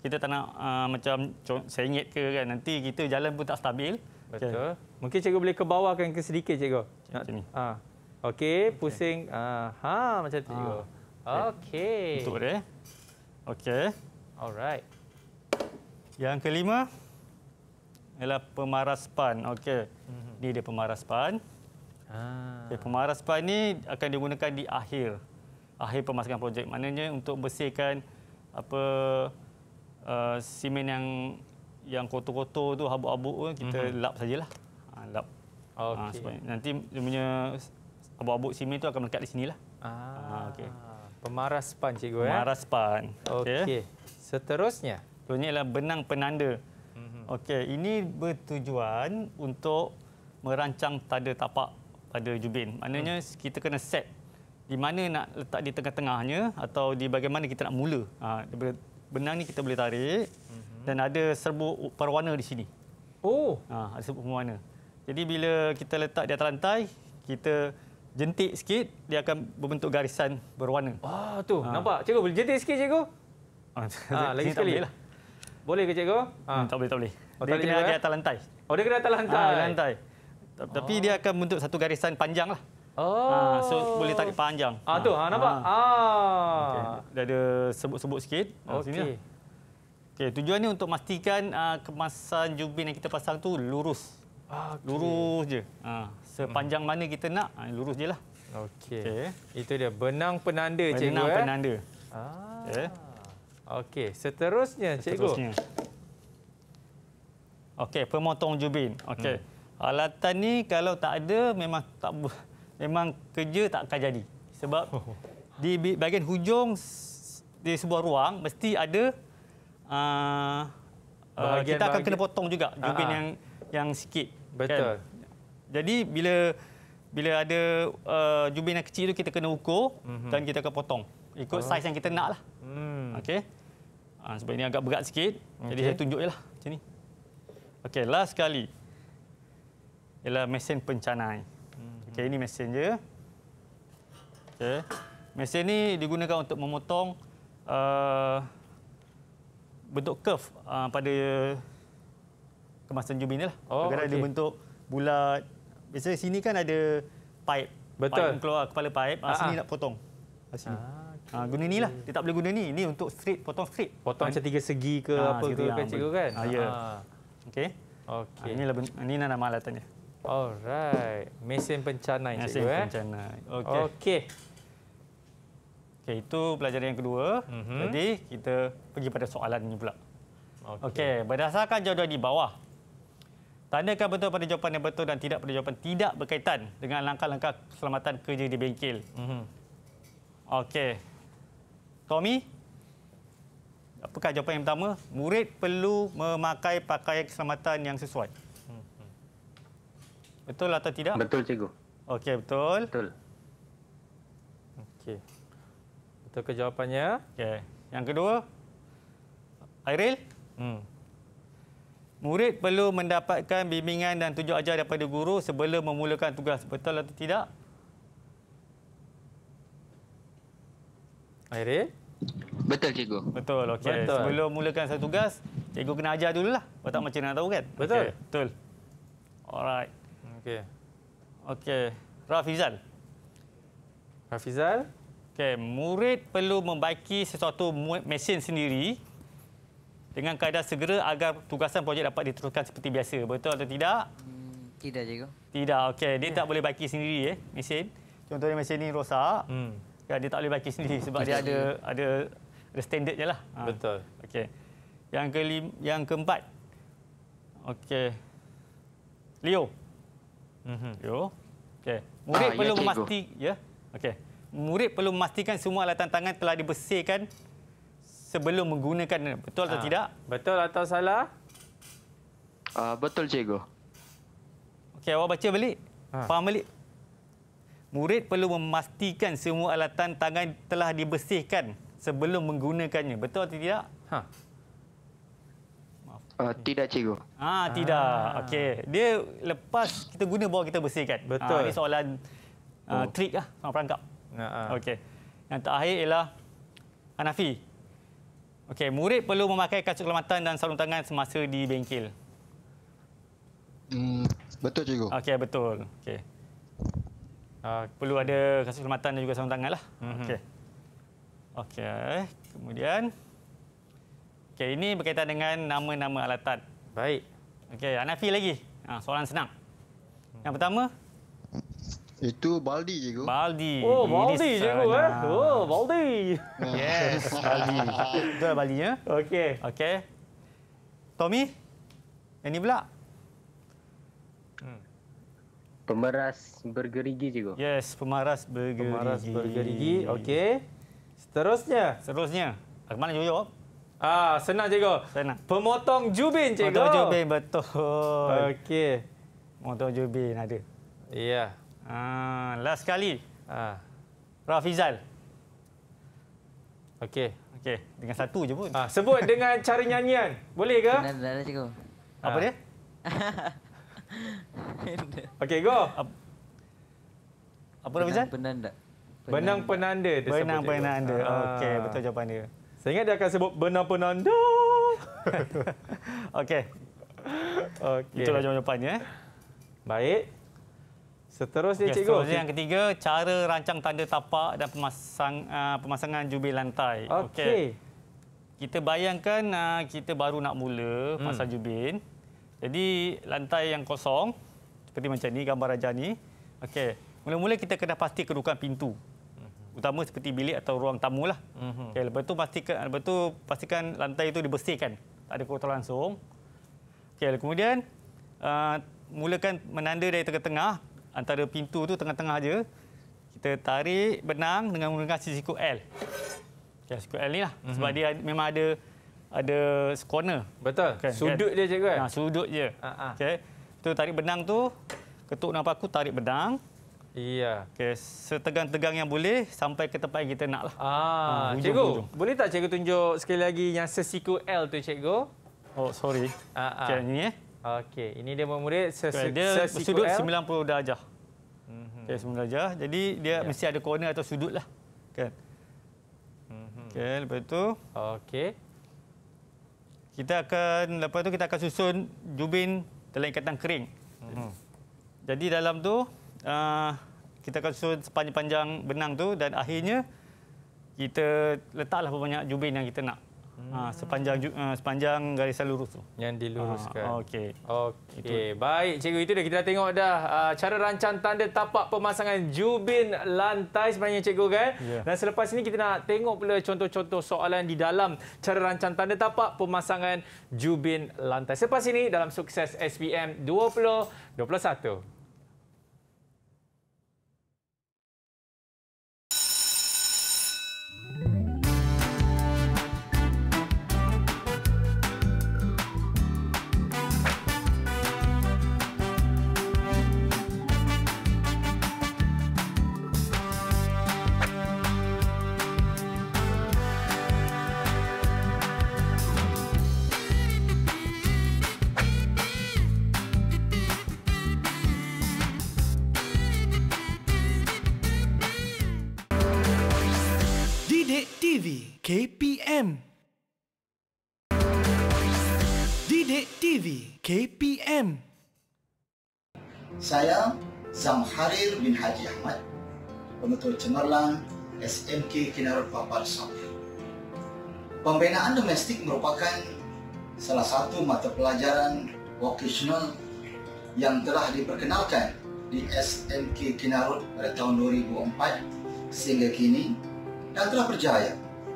Kita tak nak uh, macam sengit ke kan. Nanti kita jalan pun tak stabil. Betul. Okay. Mungkin cikgu boleh ke bawahkan ke sedikit cikgu. Macam nak sini. Ha. Okey, pusing. Okay. Ha, uh, ha, macam tu ha. Ah. juga. Okey. Okay. Betul eh. Okey. Alright. Yang kelima ialah pemaras pan. Okey. Mhm. ni dia pemaras pan. Ah. Okay, pemaras pan ni akan digunakan di akhir. Akhir pemasangan projek. Maknanya untuk bersihkan apa uh, simen yang yang kotor-kotor tu habuk-habuk tu kita mm-hmm. lap sajalah. Ha, lap. Ha, okey. Ha, nanti dia punya habuk-habuk simen tu akan melekat di sinilah. Ah. Ha, okey. Pemaras span, cikgu. Eh? Pemaras span. Okey. Okay. Seterusnya? Seterusnya adalah benang penanda. Mhm. Okey, ini bertujuan untuk merancang tanda tapak pada jubin. Maknanya hmm. kita kena set di mana nak letak di tengah-tengahnya atau di bagaimana kita nak mula. Ha, benang ni kita boleh tarik mhm. dan ada serbu perwarna di sini. Oh, ha, ada serbu perwarna. Jadi bila kita letak di atas lantai, kita jentik sikit dia akan berbentuk garisan berwarna. Ah tu, ha. nampak. Cikgu boleh jentik sikit cikgu? Ah ha, lagi sekali. Lah. Boleh ke cikgu? Ha. Hmm, tak boleh, tak boleh. Oh, dia tak kena di eh? atas lantai. Oh dia kena atas lantai. Ha, lantai. Oh. Tapi dia oh. akan bentuk satu garisan panjang lah. Oh. Ha, so boleh tarik panjang. Ah ha, tu, ha, nampak. Ah. Ha. Okay. Dia ada sebut-sebut sikit. Okey. Lah. Okay, tujuan ni untuk memastikan uh, kemasan jubin yang kita pasang tu lurus. Ah, okay. lurus je. Ha. Sepanjang mana kita nak, ha, lurus je lah. Okey. Okay. Itu dia, benang penanda, benang cikgu. Benang eh? penanda. Ah. Eh? Ah. Okey, seterusnya, seterusnya, cikgu. Okey, pemotong jubin. Okey. Hmm. Alatan ni kalau tak ada, memang tak memang kerja tak akan jadi. Sebab oh. di bahagian hujung di sebuah ruang, mesti ada... Uh, bahagian, kita akan bahagian. kena potong juga jubin ah. yang yang sikit. Kan? Betul. Kan? Jadi bila bila ada uh, jubin yang kecil itu kita kena ukur mm-hmm. dan kita akan potong ikut oh. saiz yang kita nak lah. Mm. Okey. Ha, sebab ini agak berat sikit. Okay. Jadi saya tunjuk je lah macam ni. Okey, last kali Ialah mesin pencanai. Mm-hmm. Okey, ini mesin je. Okay. Mesin ni digunakan untuk memotong uh, bentuk curve uh, pada kemasan jubin ni lah. Oh, Kadang-kadang okay. dia bentuk bulat, Biasanya sini kan ada pipe. Betul. Pipe keluar kepala pipe. Ah, ah sini ah. nak potong. Ah, sini. Ah, okay. Ah, guna ni lah. Dia tak boleh guna ni. Ini untuk straight, potong straight. Potong kan? macam tiga segi ke ah, apa ke lah, kan cikgu kan? Ah, ya. Okey. Okey. Ah, inilah ini lah lah nama alatannya. Alright. Mesin pencanai cikgu Mesin eh. Mesin pencanai. Okey. Okey. Okay, itu pelajaran yang kedua. Mm -hmm. Jadi kita pergi pada soalan ni, pula. Okey, okay, berdasarkan jadual di bawah, Tandakan betul pada jawapan yang betul dan tidak pada jawapan tidak berkaitan dengan langkah-langkah keselamatan kerja di bengkel. Mm-hmm. Okey. Tommy, apakah jawapan yang pertama? Murid perlu memakai pakaian keselamatan yang sesuai. Mm-hmm. Betul atau tidak? Betul, cikgu. Okey, betul. Betul. Okey. Betul ke jawapannya? Okey. Yang kedua, Airil? Hmm. Murid perlu mendapatkan bimbingan dan tunjuk ajar daripada guru sebelum memulakan tugas. Betul atau tidak? Airi? Betul, cikgu. Betul, okey. Sebelum memulakan satu tugas, cikgu kena ajar lah. Kau tak macam mana tahu kan? Betul. Okay. Betul. Alright. Okey. Okey. Rafizal. Rafizal? Okey, murid perlu membaiki sesuatu mesin sendiri dengan kaedah segera agar tugasan projek dapat diteruskan seperti biasa. Betul atau tidak? Hmm, tidak, cikgu. Tidak, okey. Dia tak boleh baiki sendiri eh, mesin. Contohnya mesin ini rosak. Hmm. Ya, dia tak boleh baiki sendiri hmm. sebab dia ada ada ada standard lah. Ha. Betul. Okey. Yang ke yang keempat. Okey. Leo. Mhm. Leo. Okey. Ah, Murid ha, perlu ya, memastikan ya. Okey. Murid perlu memastikan semua alatan tangan telah dibersihkan sebelum menggunakan betul atau ha. tidak? Betul atau salah? Uh, betul cikgu. Okey, awak baca balik. Ha. Faham balik. Murid perlu memastikan semua alatan tangan telah dibersihkan sebelum menggunakannya. Betul atau tidak? Ha. Uh, tidak cikgu. Ah ha, tidak. Ha. Okey. Dia lepas kita guna baru kita bersihkan. Betul. Ha, ini soalan uh, oh. trik lah, perangkap. Ha. Okey. Yang terakhir ialah Anafi. Okey, murid perlu memakai kasut keselamatan dan sarung tangan semasa di bengkel. Hmm, betul cikgu. Okey, betul. Okey. Uh, perlu ada kasut keselamatan dan juga sarung tanganlah. Mhm. Okey. Okey, kemudian Okey, ini berkaitan dengan nama-nama alatan. Baik. Okey, Anafi lagi. Ha, soalan senang. Yang pertama, itu Baldi cikgu. Baldi. Oh, Baldi cikgu eh. Oh, Baldi. Yes, Baldi. Itu lah Baldinya. Okey. Okey. Tommy, ini pula. Hmm. Pemeras bergerigi cikgu. Yes, pemeras bergerigi. Pemeras bergerigi. Okey. Seterusnya. Seterusnya. Ke mana cikgu? Ah, senang cikgu. Senang. Pemotong jubin cikgu. Pemotong jubin betul. Okey. Pemotong jubin ada. Ya. Yeah. Ah, last sekali. Ah. Prof Okey, okey. Dengan satu je pun. Ah, sebut dengan cara nyanyian. Boleh ke? Dah dah Apa dia? okey, go. Apa Prof Izal? Penanda. Benang penanda. Benang penanda. Ah. Okey, betul jawapan dia. Saya ingat dia akan sebut benang penanda. okey. Okey. Itulah jawapannya eh. Baik. Seterusnya okay, cikgu. Seterusnya yang ketiga cara rancang tanda tapak dan pemasang, uh, pemasangan jubil lantai. Okey. Okay. Kita bayangkan uh, kita baru nak mula hmm. pasal jubin. Jadi lantai yang kosong seperti macam ni gambar raja ni. Okey. Mula-mula kita kena pasti kedudukan pintu. Hmm. Utama seperti bilik atau ruang tamu lah. Hmm. Okay, lepas tu pastikan lepas tu pastikan lantai itu dibersihkan. Tak ada kotoran langsung. Okey, kemudian uh, mulakan menanda dari tengah-tengah antara pintu tu tengah-tengah aja. Kita tarik benang dengan menggunakan sisiku L. Ya, sisiku L ni lah. Mm-hmm. Sebab dia memang ada ada corner. Betul. Okay. Sudut dia cikgu kan? Ha, sudut je. Ha, ha. Okay. tarik benang tu, ketuk dengan aku tarik benang. Iya. Okay. Setegang-tegang yang boleh sampai ke tempat yang kita nak lah. Ah, ha, cikgu, hujung. boleh tak cikgu tunjuk sekali lagi yang sesiku L tu cikgu? Oh, sorry. Ha, ha. Okay, ni eh. Okey, ini dia murid sesudut 90 darjah. Okey, mhm. 90 darjah. Jadi dia ya. mesti ada corner atau sudut lah. Kan? Mhm. Okey, lepas tu. Okey. Kita akan, lepas tu kita akan susun jubin dalam ikatan kering. Uhum. Jadi dalam tu, uh, kita akan susun sepanjang-panjang benang tu dan akhirnya kita letaklah banyak jubin yang kita nak. Ha, sepanjang uh, sepanjang garisan lurus tu. Yang diluruskan. Ha, Okey. Okey. Baik, cikgu. Itu dah kita dah tengok dah uh, cara rancang tanda tapak pemasangan jubin lantai sebenarnya cikgu kan. Yeah. Dan selepas ini kita nak tengok pula contoh-contoh soalan di dalam cara rancang tanda tapak pemasangan jubin lantai. Selepas ini dalam sukses SPM 2021. bin Haji Ahmad Pemetua Cemerlang SMK Kinarut Papar Sabah Pembinaan domestik merupakan salah satu mata pelajaran vocational yang telah diperkenalkan di SMK Kinarut pada tahun 2004 sehingga kini dan telah berjaya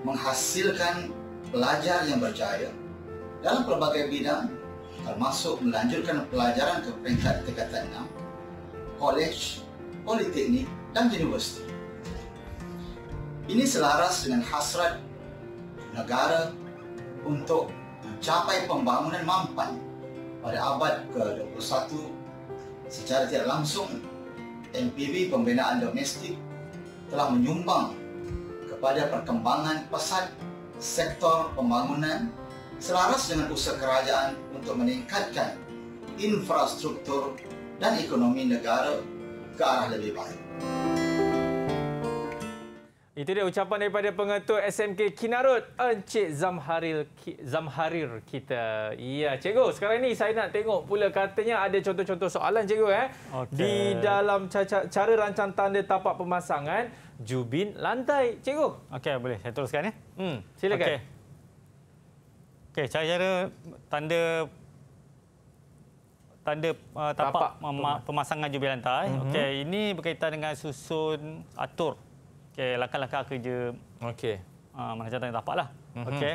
menghasilkan pelajar yang berjaya dalam pelbagai bidang termasuk melanjutkan pelajaran ke peringkat tingkatan 6 college politeknik dan universiti. Ini selaras dengan hasrat negara untuk mencapai pembangunan mampan pada abad ke-21 secara tidak langsung MPB pembinaan domestik telah menyumbang kepada perkembangan pesat sektor pembangunan selaras dengan usaha kerajaan untuk meningkatkan infrastruktur dan ekonomi negara ke arah lebih baik. Itu dia ucapan daripada pengetua SMK Kinarut, Encik Zamharil Zamharir kita. Ya, cikgu, sekarang ini saya nak tengok pula katanya ada contoh-contoh soalan cikgu eh. Okay. Di dalam cara, cara rancang tanda tapak pemasangan jubin lantai, cikgu. Okey, boleh. Saya teruskan ya. Hmm, silakan. Okey. Okey, cara-cara tanda tanda uh, tapak, tapak pemasangan jubilan tai. Mm-hmm. Okey, ini berkaitan dengan susun atur. Okey, langkah-langkah kerja. Okey. Uh, mana macam tanda tapaklah. Mm-hmm. Okey.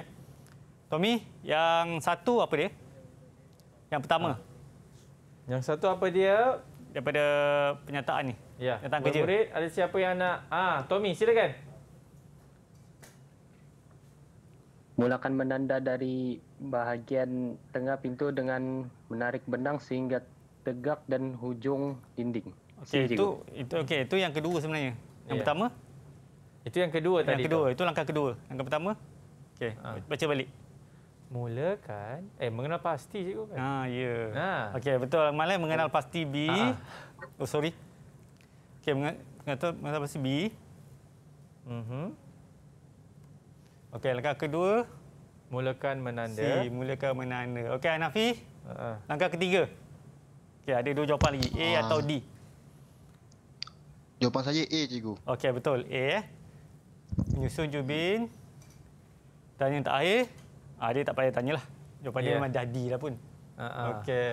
Tommy, yang satu apa dia? Yang pertama. Ha. Yang satu apa dia? Daripada penyataan ni. Ya. Tentang kerja. Murid, ada siapa yang nak? Ah, ha, Tommy, silakan. Mulakan menanda dari bahagian tengah pintu dengan menarik benang sehingga tegak dan hujung dinding. Okey, itu itu okey, itu yang kedua sebenarnya. Yang yeah. pertama? Itu yang kedua yang tadi. Yang kedua, tu. itu langkah kedua. Langkah pertama? Okey, ha. baca balik. Mulakan eh mengenal pasti cikgu kan. Ha, ya. Yeah. Ha. Okey, betul. Malam mengenal ah. pasti B. Ha. Oh sorry. Okey, mengenal mengenal pasti B. Mhm. Mm okey, langkah kedua. Mulakan menanda. Si, mulakan menanda. Okey, Anafi. Uh ha. -huh. Langkah ketiga. Okey, ada dua jawapan lagi. A uh. atau D? Jawapan saya A, cikgu. Okey, betul. A. Eh? Menyusun Jubin. Tanya untuk A. Ah, dia tak payah tanyalah. Jawapan yeah. dia ya. memang dah D lah pun. Uh ha, -huh. Ha. Okey.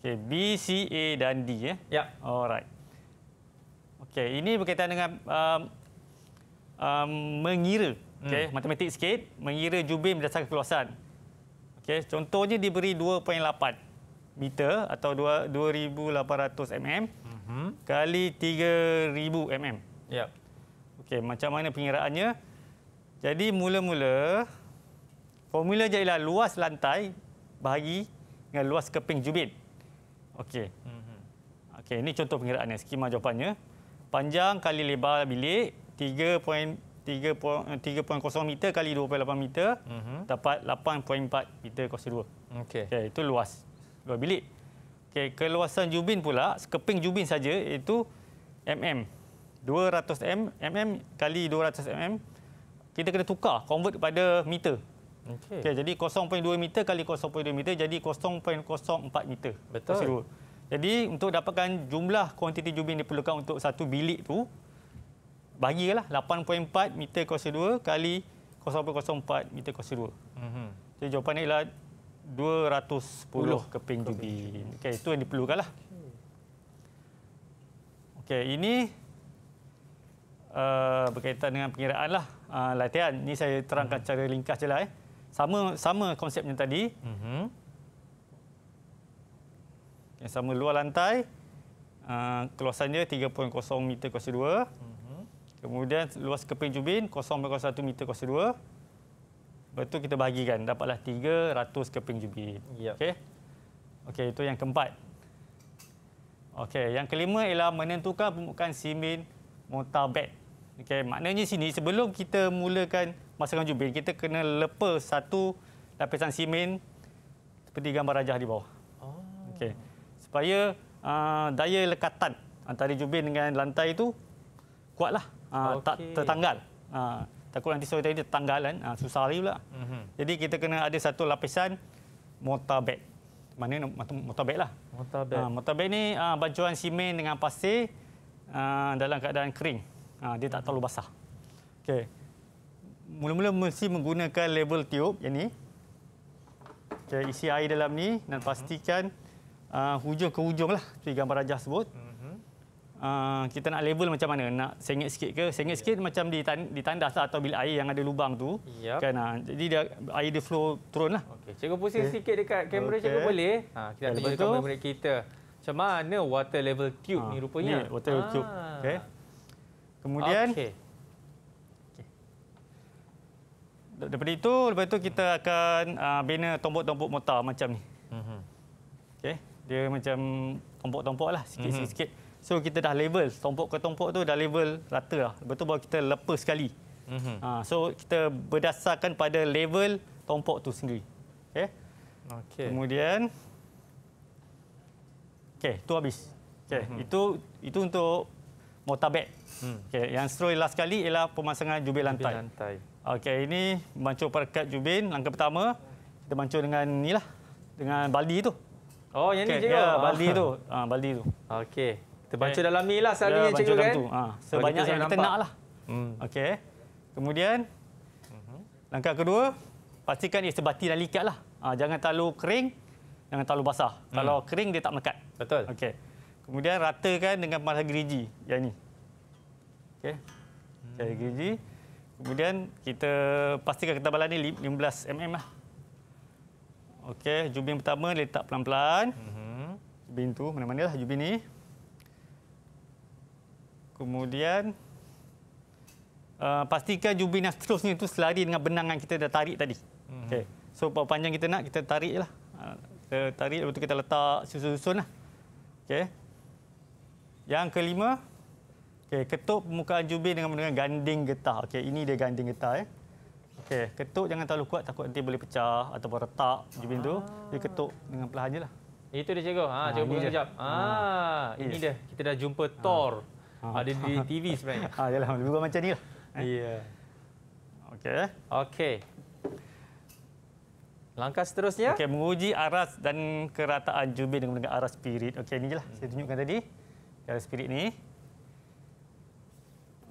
Okey, B, C, A dan D. Eh? Ya. Yeah. Alright. Okey, ini berkaitan dengan um, um, Mengira. Hmm. Okey, matematik sikit, mengira jubin berdasarkan keluasan. Okey, contohnya diberi 2.8 meter atau 2800 mm hmm. kali 3000 mm. Ya. Yep. Okey, macam mana pengiraannya? Jadi mula-mula formula dia ialah luas lantai bahagi dengan luas keping jubin. Okey. Mhm. Okey, ini contoh pengiraannya, skema jawapannya. Panjang kali lebar bilik 3.0 meter kali 2.8 meter mhm. dapat 8.4 meter kuasa 2. Okey. Okay, itu luas dua bilik. Okey, keluasan jubin pula, sekeping jubin saja itu mm. 200 m, mm kali 200 mm kita kena tukar convert kepada meter. Okey. Okay, jadi 0.2 meter kali 0.2 meter jadi 0.04 meter. Betul. Jadi untuk dapatkan jumlah kuantiti jubin diperlukan untuk satu bilik tu, bahagilah 8.4 meter kuasa 2 kali 0.04 meter kuasa 2. Mm -hmm. Jadi jawapan ialah 210 keping jubin. Okey, itu yang diperlukan lah. Okey, ini uh, berkaitan dengan pengiraan lah. Uh, latihan. Ini saya terangkan mm -hmm. ringkas je lah. Eh. Sama, sama konsepnya tadi. Mm -hmm. sama luar lantai. Uh, keluasannya 3.0 meter kuasa 2. Mm -hmm. Kemudian luas keping jubin 0.01 meter kuasa 2. Lepas tu kita bahagikan dapatlah 300 keping jubin. Ya. Okey. Okey itu yang keempat. Okey, yang kelima ialah menentukan permukaan simen mortar bed. Okey, maknanya sini sebelum kita mulakan masakan jubin, kita kena lepa satu lapisan simen seperti gambar rajah di bawah. Oh. Okey. Supaya uh, daya lekatan antara jubin dengan lantai itu kuatlah okay. Ah, tak tertanggal. Ha, takut nanti sore tadi dia tertanggal kan. Ha, ah, susah lagi pula. Mm-hmm. Jadi kita kena ada satu lapisan mortar bag. Mana mortar bag lah. Mortar bag. Ha, mortar bag ni ha, bancuan simen dengan pasir ha, dalam keadaan kering. Ha, dia tak terlalu basah. Okey. Mula-mula mesti menggunakan label tube yang ni. Okay, isi air dalam ni dan mhm. pastikan uh, hujung ke hujung lah. Seperti gambar rajah sebut. Hmm. Ah, kita nak level macam mana? Nak sengit sikit ke? Sengit yeah. sikit macam di ditandas lah atau bilik air yang ada lubang tu. Yep. Kan, uh, jadi dia, air dia flow turun lah. Okay. Cikgu pusing okay. sikit dekat kamera okay. cikgu boleh. Ha, kita tunjukkan kamera kita. Macam mana water level tube ha, ni rupanya? Ni, water level ha. tube. Okay. Kemudian, okay. Okay. daripada itu, lepas itu kita akan uh, bina tombok-tombok motor macam ni. Mm -hmm. okay. Dia macam tombok-tombok lah sikit-sikit. Mm -hmm. sikit -sikit. So kita dah level tompok ke tompok tu dah level rata lah. Lepas tu baru kita lepas sekali. Mm-hmm. so kita berdasarkan pada level tompok tu sendiri. Okay. okay. Kemudian okay, tu habis. Okay. mm-hmm. itu itu untuk motabek. Hmm. Okay, yang seterusnya last sekali ialah pemasangan jubin lantai. Jubin lantai. Okey, ini mancur perkat jubin langkah pertama. Kita mancur dengan ni lah, dengan baldi itu. Oh, yang okay. ni juga. Ya, baldi tu. Ah, ha, baldi tu. Okey. Terbaca eh. dalam ni lah selalunya cikgu kan. Tu. Ha. Sebanyak yang kita nak lah. Hmm. Okey. Kemudian, mhm. langkah kedua, pastikan ia sebati dan likat lah. Ha. Jangan terlalu kering, jangan terlalu basah. Hmm. Kalau kering, dia tak melekat. Betul. Okey. Kemudian ratakan dengan malah gerigi yang ni. Okey. Cari hmm. gerigi. Kemudian kita pastikan ketebalan ni 15 mm lah. Okey, jubin pertama letak pelan-pelan. Mm -hmm. Jubin tu mana-mana lah jubin ni. Kemudian uh, pastikan jubina seterusnya itu selari dengan benang yang kita dah tarik tadi. Mm-hmm. Okey. So berapa panjang kita nak kita tarik lah. Uh, kita tarik lepas tu kita letak susun-susun lah. Okey. Yang kelima, okey, ketuk permukaan jubin dengan dengan ganding getah. Okey, ini dia ganding getah eh. Okey, ketuk jangan terlalu kuat takut nanti boleh pecah ataupun retak jubin tu. Ah. Dia ketuk dengan perlahan jelah. Itu dia cikgu. Ha, cikgu ah, cikgu pun sekejap. Ha, ah, ini yes. dia. Kita dah jumpa Thor. Ah. Ha, ada di TV sebenarnya. Ha, yalah, lebih kurang macam ni lah. Eh? Ya. Yeah. Okey. Okey. Langkah seterusnya. Okey, menguji aras dan kerataan jubin dengan menggunakan aras spirit. Okey, ini je lah. Hmm. Saya tunjukkan tadi. Aras spirit ni.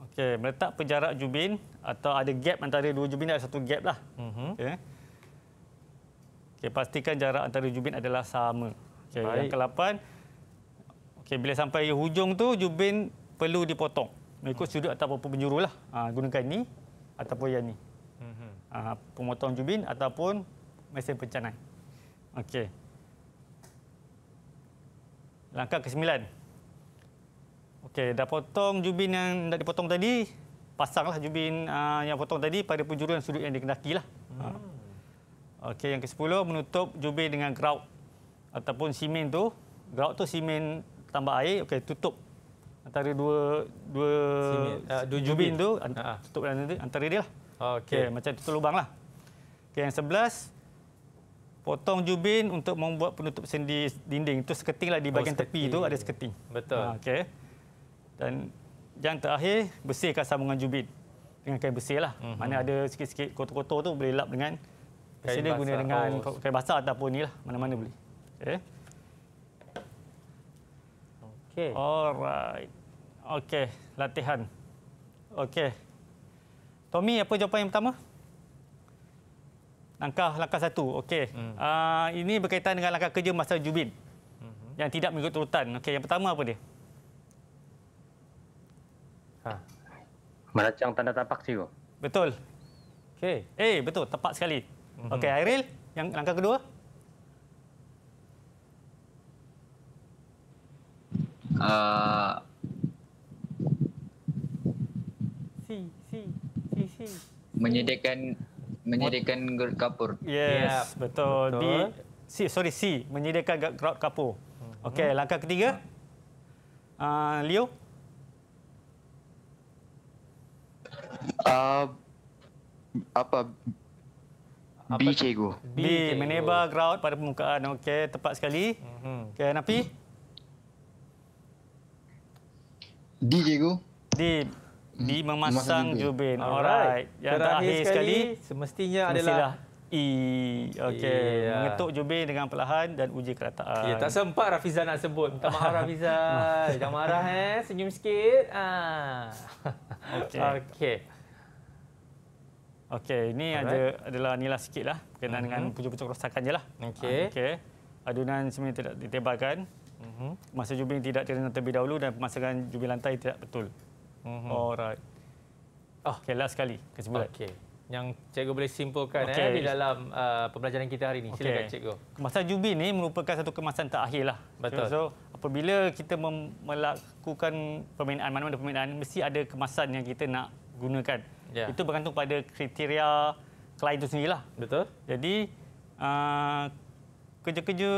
Okey, meletak penjarak jubin atau ada gap antara dua jubin ada satu gap lah. Mhm. Okey. Okay, pastikan jarak antara jubin adalah sama. Okey, yang ke-8. Okey, bila sampai hujung tu jubin perlu dipotong. Ikut sudut ataupun penjuru lah. Ha, gunakan ni ataupun yang ni. Mhm. Ha, pemotong jubin ataupun mesin pencanai. Okey. Langkah ke-9. Okey, dah potong jubin yang nak dipotong tadi, pasanglah jubin ha, yang potong tadi pada penjuru dan sudut yang dikendaki lah. Hmm. Okey, yang ke-10 menutup jubin dengan grout ataupun simen tu. Grout tu simen tambah air, okey tutup antara dua dua Sini, uh, dua jubin, jubin tu uh-huh. tutup dalam tu antara dia lah. Okey okay, macam tutup lubang lah. Okey yang sebelas potong jubin untuk membuat penutup sendi dinding itu seketing lah di bahagian oh, tepi tu ada seketing. Betul. Ha, Okey dan yang terakhir bersihkan sambungan jubin dengan kain bersih lah. Uh-huh. Mana ada sikit-sikit kotor-kotor tu boleh lap dengan kain basah. guna dengan oh. kain basah ataupun ni lah mana-mana boleh. Okay. Okey. Alright. Okey, latihan. Okey. Tommy, apa jawapan yang pertama? Langkah langkah satu. Okey. Hmm. Uh, ini berkaitan dengan langkah kerja masa jubin. Hmm. Yang tidak mengikut urutan. Okey, yang pertama apa dia? Ha. Meracang tanda tapak cikgu. Betul. Okey. Eh, betul. Tepat sekali. Hmm. Okey, Airil, yang langkah kedua? Uh, si, si, si, si. menyediakan menyediakan gerut kapur. Yes, yes betul. betul. Di si sorry si menyediakan gerut kapur. Mhm. Okey, langkah ketiga. Uh, Leo. Uh, apa B cikgu. B, B menebar grout pada permukaan. Okey, tepat sekali. Mm -hmm. Okey, Napi. Mm. D Diego. D D hmm, memasang, memasang Jubin. Alright. Yang terakhir, terakhir sekali semestinya adalah E. Okey, e, yeah. mengetuk Jubin dengan perlahan dan uji kerataan. Ya, yeah, tak sempat Rafiza nak sebut. Tak marah Rafiza. Jangan marah eh, senyum sikit. Ah. Okey. Okey. Okey, ini Alright. ada adalah nilah sikitlah berkenaan mm-hmm. dengan hmm. pucuk-pucuk kerosakan jelah. Okey. Okey. Adunan sebenarnya tidak ditebarkan. Mm-hmm. Masa jubing tidak terkena terlebih dahulu dan pemasangan jubing lantai tidak betul. Mm-hmm. Alright. Oh, okay, last sekali kesimpulan. Okey. Yang cikgu boleh simpulkan eh, okay. eh, di dalam uh, pembelajaran kita hari ini. Okay. Silakan cikgu. Kemasan jubin ini merupakan satu kemasan terakhir. Lah. Betul. So, so, apabila kita melakukan permainan, mana-mana permainan, mesti ada kemasan yang kita nak gunakan. Yeah. Itu bergantung pada kriteria klien itu lah. Betul. Jadi, uh, kerja-kerja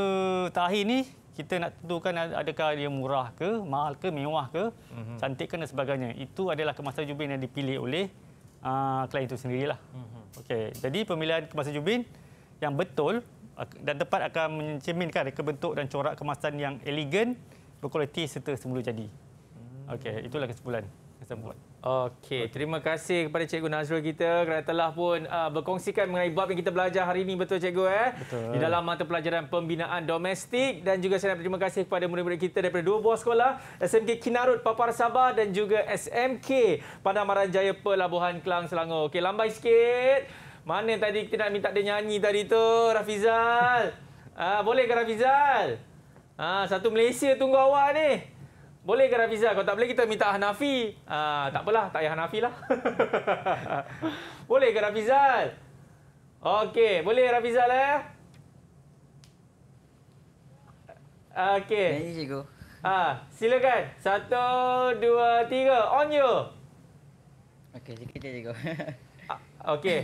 terakhir ini kita nak tentukan adakah dia murah ke, mahal ke, mewah ke, mm-hmm. cantik ke dan sebagainya. Itu adalah kemasan jubin yang dipilih oleh uh, klien itu sendirilah. Mm-hmm. Okey, jadi pemilihan kemasan jubin yang betul dan tepat akan mencerminkan reka bentuk dan corak kemasan yang elegan, berkualiti serta semula jadi. Mm-hmm. Okey, itulah kesimpulan. Kesimpulan. Mm-hmm. Okey, terima kasih kepada Cikgu Nazrul kita kerana telah pun uh, berkongsikan mengenai bab yang kita belajar hari ini betul Cikgu eh? Betul. Di dalam mata pelajaran pembinaan domestik dan juga saya nak terima kasih kepada murid-murid kita daripada dua buah sekolah SMK Kinarut Papar Sabah dan juga SMK Padang Maran Jaya Pelabuhan Kelang Selangor. Okey, lambai sikit. Mana tadi kita nak minta dia nyanyi tadi tu, Rafizal? Ah, uh, boleh ke Rafizal? Ah, uh, satu Malaysia tunggu awak ni. Boleh ke Rafiza? Kalau tak boleh kita minta Hanafi. Ah, tak apalah, tak payah Hanafi lah. boleh ke Rafiza? Okey, boleh Rafiza lah. Eh? Okey. Ini cikgu. Ah, silakan. Satu, dua, tiga. On you. Okey, sikit je cikgu. Ah, okey.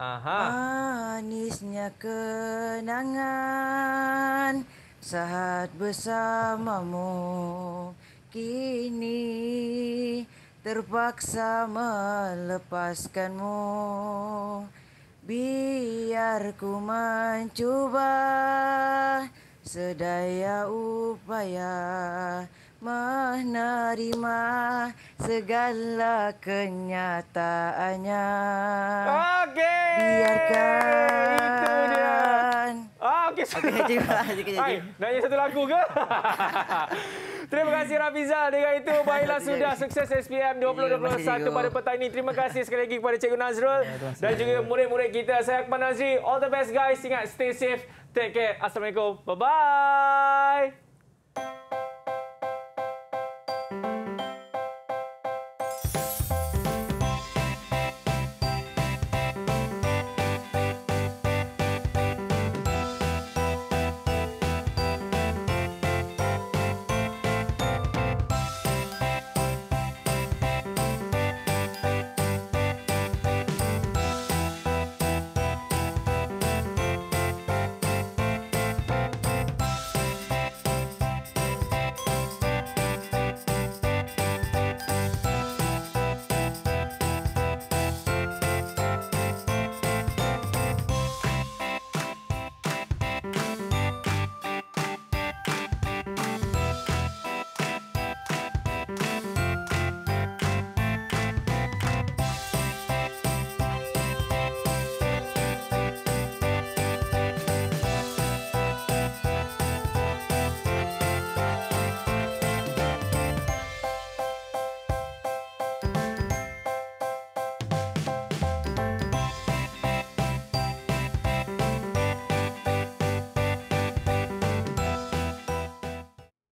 Aha. Manisnya kenangan. Saat bersamamu kini terpaksa melepaskanmu Biar ku mencuba sedaya upaya menerima segala kenyataannya. Oke. Okay. Biarkan Okey, juga. Hai, nak nyanyi satu lagu ke? Terima kasih Rafizal. Dengan itu, baiklah sudah sukses SPM 2021 pada petang ini. Terima kasih sekali lagi kepada Cikgu Nazrul ya, dan juga murid-murid kita. Saya Akman Nazri. All the best guys. Ingat, stay safe. Take care. Assalamualaikum. Bye-bye.